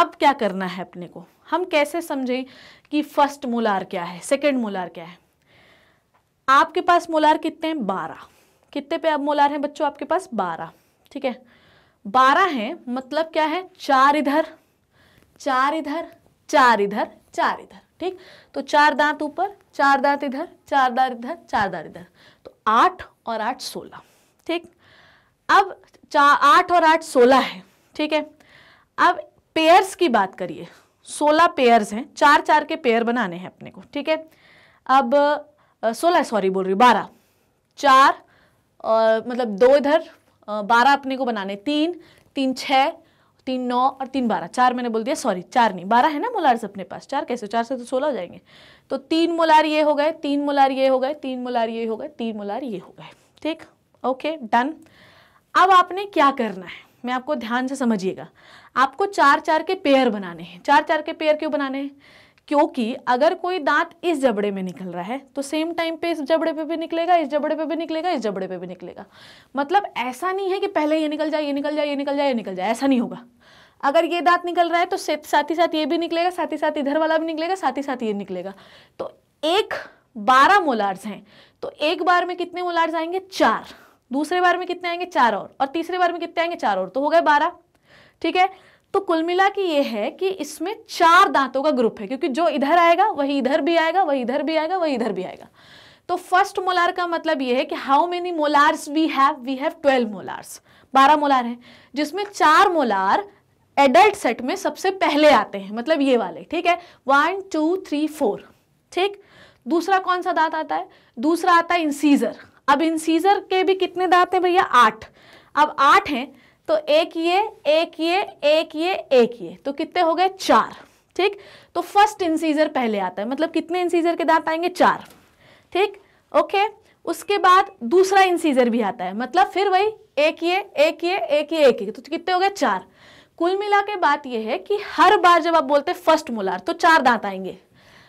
अब क्या करना है अपने को हम कैसे समझें कि फर्स्ट मोलार क्या है सेकेंड मोलार क्या है आपके पास मोलार कितने हैं बारह कितने पे अब मोलार हैं बच्चों आपके पास बारह ठीक है बारह हैं मतलब क्या है चार इधर चार इधर चार इधर चार इधर ठीक तो चार दांत ऊपर चार दांत इधर चार दांत इधर चार दांत इधर तो आठ और आठ सोलह ठीक अब चार आठ और आठ सोलह है ठीक है अब पेयर्स की बात करिए सोलह पेयर्स हैं चार चार के पेयर बनाने हैं अपने को ठीक है अब सोलह सॉरी बोल रही हूँ बारह चार और मतलब दो इधर बारह अपने को बनाने तीन तीन छः तीन नौ और तीन बारह चार मैंने बोल दिया सॉरी चार नहीं बारह है ना मोलार्स अपने पास चार कैसे चार से तो सोलह हो जाएंगे तो तीन मोलार ये हो गए तीन मोलार ये हो गए तीन मोलार ये हो गए तीन मोलार ये हो गए ठीक ओके डन अब आपने क्या करना है मैं आपको ध्यान से समझिएगा आपको चार चार के पेयर बनाने हैं चार चार के पेयर क्यों बनाने हैं क्योंकि अगर कोई दांत इस जबड़े में निकल रहा है तो सेम टाइम पे इस जबड़े पे भी निकलेगा इस जबड़े पे भी निकलेगा इस जबड़े पे भी निकलेगा मतलब ऐसा नहीं है कि पहले ये निकल जाए ये निकल जाए ये निकल जाए ये निकल जाए ऐसा नहीं होगा अगर ये दांत निकल रहा है तो साथ ही साथ ये भी निकलेगा साथ ही साथ इधर वाला भी निकलेगा साथ ही साथ ये निकलेगा तो एक बारह मोलार्स हैं तो एक बार में कितने मोलार्स आएंगे चार दूसरे बार में कितने आएंगे चार और और तीसरे बार में कितने आएंगे चार और तो हो गए बारह ठीक है तो कुल मिला के ये है कि इसमें चार दांतों का ग्रुप है क्योंकि जो इधर आएगा वही इधर भी आएगा वही इधर भी आएगा वही इधर भी आएगा तो फर्स्ट मोलार का मतलब ये है कि how many molars we have we have twelve molars बारह मोलार हैं जिसमें चार मोलार एडल्ट सेट में सबसे पहले आते हैं मतलब ये वाले ठीक है वन टू थ्री फोर ठीक दूसरा कौन सा दांत आता है दूसरा आता है इंसीजर अब इंसीजर के भी कितने दांत हैं भैया आठ अब आठ हैं तो एक ये एक ये एक ये एक ये तो कितने हो गए चार ठीक तो फर्स्ट इंसीजर पहले आता है मतलब कितने इंसीजर के दांत आएंगे चार ठीक ओके उसके बाद दूसरा इंसीजर भी आता है मतलब फिर वही एक ये एक ये एक ये एक ये तो कितने हो गए चार कुल मिला के बात यह है कि हर बार जब आप बोलते हैं फर्स्ट मोलार तो चार दांत आएंगे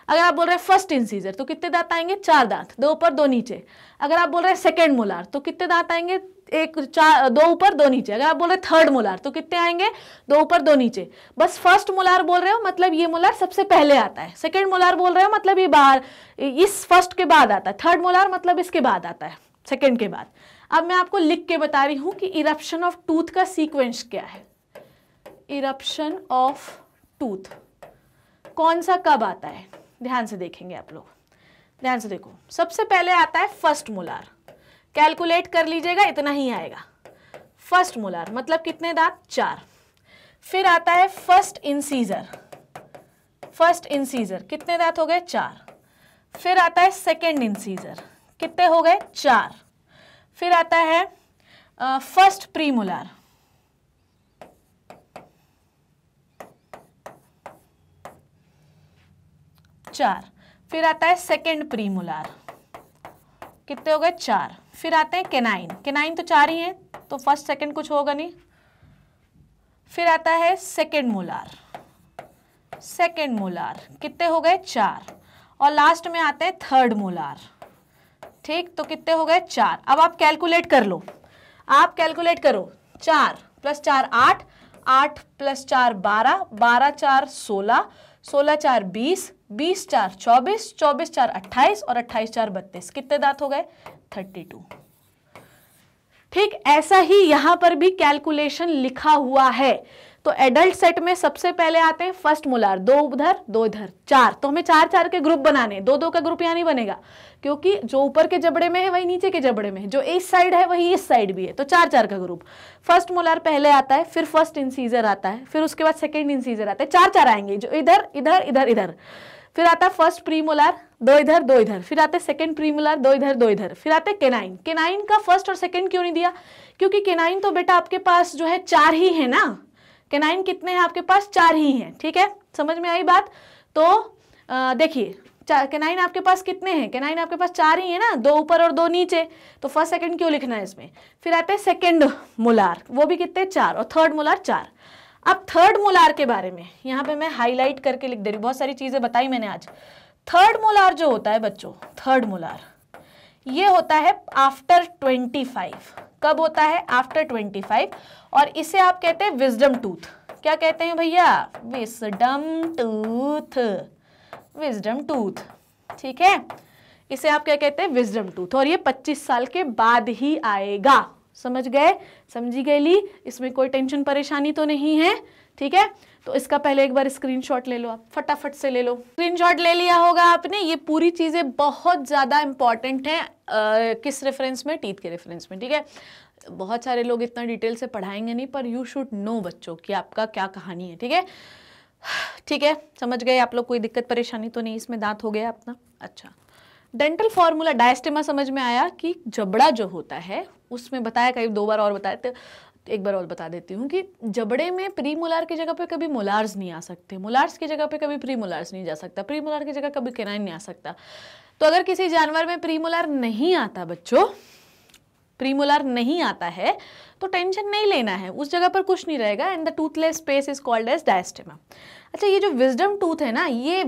अगर आप बोल रहे हैं फर्स्ट इंसीजर तो कितने दांत आएंगे चार दांत दो ऊपर दो नीचे अगर आप बोल रहे हैं सेकेंड मोलार तो कितने दांत आएंगे एक चार दो ऊपर दो नीचे अगर आप बोल रहे थर्ड मोलार तो कितने आएंगे दो ऊपर दो नीचे बस फर्स्ट मोलार बोल रहे हो मतलब ये मोलार सबसे पहले आता है सेकेंड मोलार बोल रहे हो मतलब ये बाहर इस फर्स्ट के बाद आता है थर्ड मोलार मतलब इसके बाद आता है सेकेंड के बाद अब मैं आपको लिख के बता रही हूँ कि इरप्शन ऑफ टूथ का सीक्वेंस क्या है इरप्शन ऑफ टूथ कौन सा कब आता है ध्यान से देखेंगे आप लोग ध्यान से देखो सबसे पहले आता है फर्स्ट मोलार कैलकुलेट कर लीजिएगा इतना ही आएगा फर्स्ट मोलार मतलब कितने दांत चार फिर आता है फर्स्ट इंसीजर फर्स्ट इंसीजर कितने दांत हो गए चार फिर आता है सेकेंड इंसीजर कितने हो गए चार फिर आता है फर्स्ट मोलार चार फिर आता है सेकेंड प्रीमोलार कितने हो गए चार फिर आते हैं केनाइन केनाइन तो चार ही हैं तो फर्स्ट सेकंड कुछ होगा नहीं फिर आता है सेकंड मोलार सेकंड मोलार कितने हो गए चार और लास्ट में आते हैं थर्ड मोलार ठीक तो कितने हो गए चार अब आप कैलकुलेट कर लो आप कैलकुलेट करो चार प्लस चार आठ आठ प्लस चार बारह बारह चार सोलह सोलह चार बीस बीस चार चौबीस चौबीस चार अट्ठाईस और अट्ठाईस चार बत्तीस कितने दांत हो गए थर्टी टू ठीक ऐसा ही यहां पर भी कैलकुलेशन लिखा हुआ है तो एडल्ट सेट में सबसे पहले आते हैं फर्स्ट मोलार दो उधर दो इधर चार तो हमें चार चार के ग्रुप बनाने दो दो का ग्रुप यहाँ नहीं बनेगा क्योंकि जो ऊपर के जबड़े में है वही नीचे के जबड़े में है जो इस साइड है वही इस साइड भी है तो चार चार का ग्रुप फर्स्ट मोलार पहले आता है फिर फर्स्ट इंसीजर आता है फिर उसके बाद सेकेंड इंसीजर आता है चार चार आएंगे जो इधर इधर इधर इधर फिर आता है फर्स्ट प्रीमोलर दो इधर दो इधर फिर आते सेकंड मोलार दो इधर दो इधर फिर आते केनाइन केनाइन का फर्स्ट और सेकंड क्यों नहीं दिया क्योंकि केनाइन तो बेटा आपके पास जो है चार ही है ना केनाइन कितने हैं आपके पास चार ही हैं ठीक है समझ में आई बात तो देखिए केनाइन आपके पास कितने हैं केनाइन आपके पास चार ही है ना दो ऊपर और दो नीचे तो फर्स्ट सेकंड क्यों लिखना है इसमें फिर आते हैं सेकंड मोलार वो भी कितने चार और थर्ड मोलार चार अब थर्ड मोलार के बारे में यहाँ पे मैं हाईलाइट करके लिख दे रही बहुत सारी चीज़ें बताई मैंने आज थर्ड मोलार जो होता है बच्चों थर्ड मोलार ये होता है आफ्टर ट्वेंटी फाइव कब होता है आफ्टर ट्वेंटी फाइव और इसे आप कहते हैं विजडम टूथ क्या कहते हैं भैया विजडम टूथ विजडम टूथ ठीक है इसे आप क्या कहते हैं विजडम टूथ और ये 25 साल के बाद ही आएगा समझ गए समझी गए ली इसमें कोई टेंशन परेशानी तो नहीं है ठीक है तो इसका पहले एक बार स्क्रीनशॉट ले लो आप फटाफट से ले लो स्क्रीनशॉट ले लिया होगा आपने ये पूरी चीज़ें बहुत ज़्यादा इंपॉर्टेंट हैं किस रेफरेंस में टीथ के रेफरेंस में ठीक है बहुत सारे लोग इतना डिटेल से पढ़ाएंगे नहीं पर यू शुड नो बच्चों कि आपका क्या कहानी है ठीक है ठीक है समझ गए आप लोग कोई दिक्कत परेशानी तो नहीं इसमें दांत हो गया अपना अच्छा डेंटल फॉर्मूला डायस्टेमा समझ में आया कि जबड़ा जो होता है उसमें बताया कई दो बार और बताए तो एक बार और बता देती हूँ कि जबड़े में प्री मोलार की जगह पे कभी मोलार्स नहीं आ सकते मोलार्स की जगह पे कभी प्री मोलार्स नहीं जा सकता प्री मोलार की जगह कभी केनाइन नहीं आ सकता तो अगर किसी जानवर में प्री मोलार नहीं आता बच्चों प्री मोलार नहीं आता है तो टेंशन नहीं लेना है उस जगह पर कुछ नहीं रहेगा and the toothless space is called as diastema अच्छा ये जो विजडम टूथ है ना ये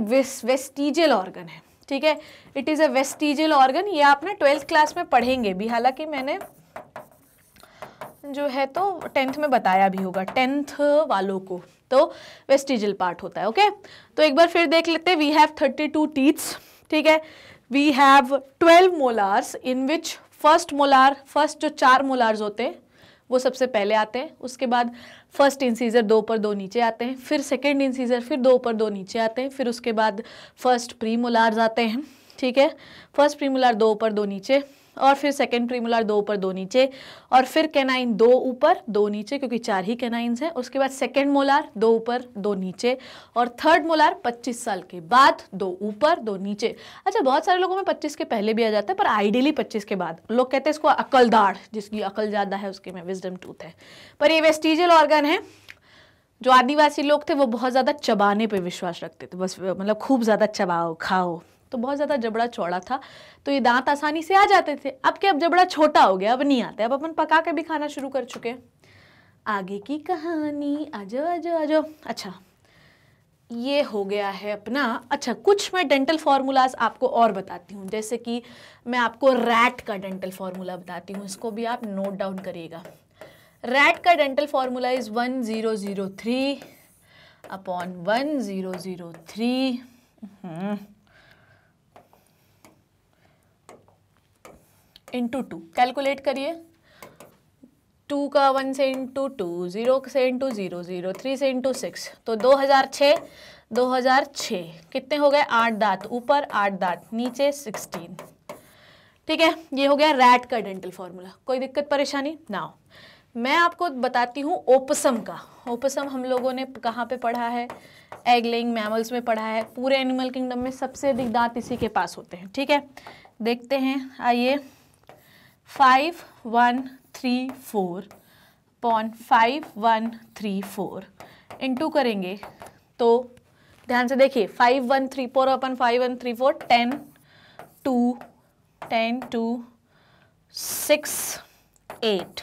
वेस्टिजियल ऑर्गन है ठीक है it is a vestigial organ ये आपने ट्वेल्थ क्लास में पढ़ेंगे भी हालांकि मैंने जो है तो टेंथ में बताया भी होगा टेंथ वालों को तो वेस्टिजल पार्ट होता है ओके तो एक बार फिर देख लेते हैं we have thirty two teeths ठीक है we have twelve molars in which first molar first जो चार मोलार्स होते हैं वो सबसे पहले आते हैं उसके बाद फर्स्ट इंसीजर दो पर दो नीचे आते हैं फिर सेकेंड इंसीजर फिर दो पर दो नीचे आते हैं फिर उसके बाद फर्स्ट प्री मोलार्स आते हैं ठीक है फर्स्ट प्री मोलार दो पर दो नीचे और फिर सेकेंड प्रीमोलर दो ऊपर दो नीचे और फिर कैनाइन दो ऊपर दो नीचे क्योंकि चार ही कैनाइन्स हैं उसके बाद सेकेंड मोलार दो ऊपर दो नीचे और थर्ड मोलार 25 साल के बाद दो ऊपर दो नीचे अच्छा बहुत सारे लोगों में 25 के पहले भी आ जाता है पर आइडियली 25 के बाद लोग कहते हैं इसको अकलदार जिसकी अकल ज़्यादा है उसके में विजडम टूथ है पर ये वेस्टिजियल ऑर्गन है जो आदिवासी लोग थे वो बहुत ज़्यादा चबाने पर विश्वास रखते थे बस मतलब खूब ज़्यादा चबाओ खाओ तो बहुत ज़्यादा जबड़ा चौड़ा था तो ये दांत आसानी से आ जाते थे अब क्या अब जबड़ा छोटा हो गया अब नहीं आते अब अपन पका के भी खाना शुरू कर चुके हैं आगे की कहानी आ जाओ आ जाओ आ जाओ अच्छा ये हो गया है अपना अच्छा कुछ मैं डेंटल फार्मूलाज आपको और बताती हूँ जैसे कि मैं आपको रैट का डेंटल फार्मूला बताती हूँ इसको भी आप नोट डाउन करिएगा रैट का dental formula is one zero zero three upon one zero zero three into two calculate करिए टू का वन से इंटू टू ज़ीरो से इंटू ज़ीरो ज़ीरो थ्री से इंटू सिक्स तो दो हज़ार छः दो हज़ार छः कितने हो गए आठ दांत ऊपर आठ दांत नीचे सिक्सटीन ठीक है ये हो गया रैट का डेंटल फार्मूला कोई दिक्कत परेशानी ना हो मैं आपको बताती हूँ ओपसम का ओपसम हम लोगों ने कहाँ पे पढ़ा है एग लेंग मैमल्स में पढ़ा है पूरे एनिमल किंगडम में सबसे अधिक दांत इसी के पास होते हैं ठीक है देखते हैं आइए five one three four upon five one three four into करेंगे तो ध्यान से देखिए five one three four upon five one three four ten two ten two six eight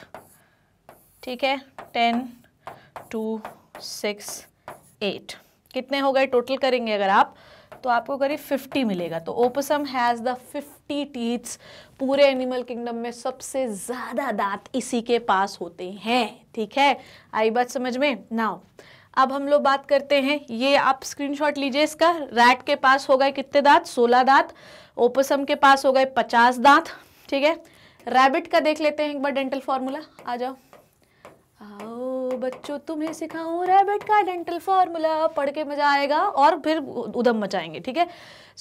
ठीक है टेन टू सिक्स एट कितने हो गए टोटल करेंगे अगर आप तो आपको करीब 50 मिलेगा तो ओपसम हैज़ द 50 टीथ्स पूरे एनिमल किंगडम में सबसे ज़्यादा दांत इसी के पास होते हैं ठीक है आई बात समझ में नाउ अब हम लोग बात करते हैं ये आप स्क्रीनशॉट लीजिए इसका रैट के पास हो गए कितने दांत 16 दांत ओपसम के पास हो गए 50 दांत ठीक है रैबिट का देख लेते हैं एक बार डेंटल फार्मूला आ जाओ बच्चों तुम्हें सिखाऊं रैबिट का डेंटल फार्मूला पढ़ के मजा आएगा और फिर उधम मचाएंगे ठीक है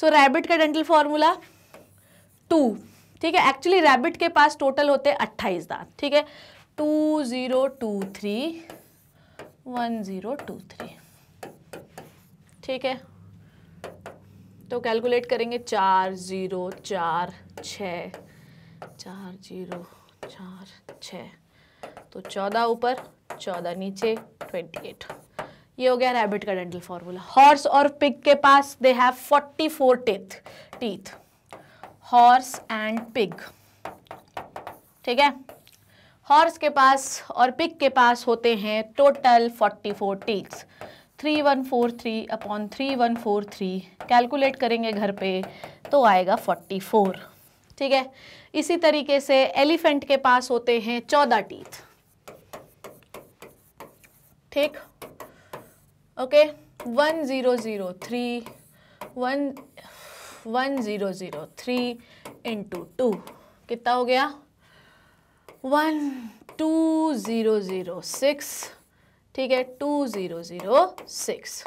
सो रैबिट का डेंटल फार्मूला टू ठीक है एक्चुअली रैबिट के पास टोटल होते हैं अट्ठाईस दांत ठीक है two zero two three one zero two three ठीक है तो कैलकुलेट करेंगे चार ज़ीरो चार छ चार जीरो चार छः तो चौदह ऊपर चौदह नीचे ट्वेंटी एट ये हो गया रैबिट का डेंटल फॉर्मूला हॉर्स और पिग के पास they have forty four teeth teeth horse and pig ठीक है हॉर्स के पास और पिग के पास होते हैं total forty four teeth three one four three upon three one four three calculate करेंगे घर पे तो आएगा फोर्टी फोर ठीक है इसी तरीके से एलिफेंट के पास होते हैं चौदह टीथ ठीक okay one zero zero three one one zero zero three into two कितना हो गया one two zero zero six ठीक है टू ज़ीरो ज़ीरो सिक्स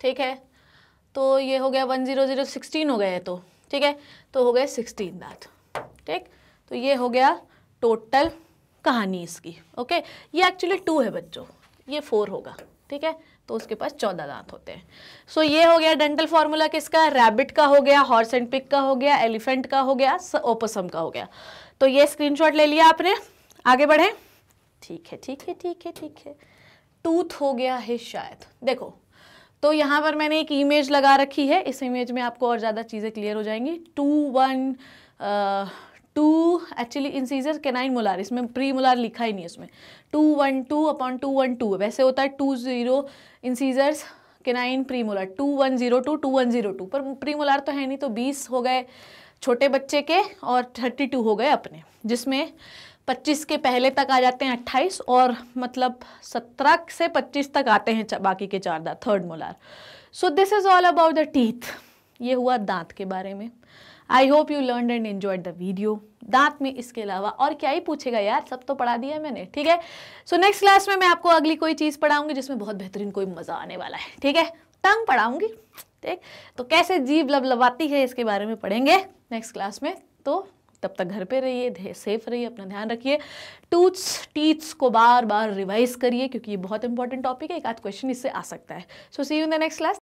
ठीक है तो ये हो गया वन ज़ीरो ज़ीरो सिक्सटीन हो गए तो ठीक है तो हो गए सिक्सटीन दाथ ठीक तो ये हो गया टोटल कहानी इसकी ओके ये एक्चुअली टू है बच्चों ये फोर होगा ठीक है तो उसके पास चौदह दांत होते हैं सो so, ये हो गया डेंटल फार्मूला किसका रैबिट का हो गया हॉर्स एंड पिक का हो गया एलिफेंट का हो गया ओपोसम का हो गया तो ये स्क्रीन ले लिया आपने आगे बढ़े ठीक है ठीक है ठीक है ठीक है टूथ हो गया है शायद देखो तो यहाँ पर मैंने एक इमेज लगा रखी है इस इमेज में आपको और ज़्यादा चीज़ें क्लियर हो जाएंगी two one two actually incisor canine molar इसमें प्री मोलार लिखा ही नहीं है उसमें two one two upon two one two वैसे होता है two zero incisors canine premolar two one zero two two one zero two पर प्री मोलार तो है नहीं तो बीस हो गए छोटे बच्चे के और थर्टी टू हो गए अपने जिसमें पच्चीस के पहले तक आ जाते हैं अट्ठाईस और मतलब सत्रह से पच्चीस तक आते हैं बाकी के चार दांत third molar so this is all about the teeth ये हुआ दांत के बारे में I hope you learn and enjoyed the video दांत में इसके अलावा और क्या ही पूछेगा यार सब तो पढ़ा दिया मैंने ठीक है सो नेक्स्ट क्लास में मैं आपको अगली कोई चीज़ पढ़ाऊंगी जिसमें बहुत बेहतरीन कोई मज़ा आने वाला है ठीक है टंग पढ़ाऊंगी ठीक तो कैसे जीव लबलबाती है इसके बारे में पढ़ेंगे नेक्स्ट क्लास में तो तब तक घर पे रहिए सेफ रहिए अपना ध्यान रखिए टूथ्स टीथ्स को बार बार रिवाइज करिए क्योंकि ये बहुत इंपॉर्टेंट टॉपिक है एक आध क्वेश्चन इससे आ सकता है so see you in the next class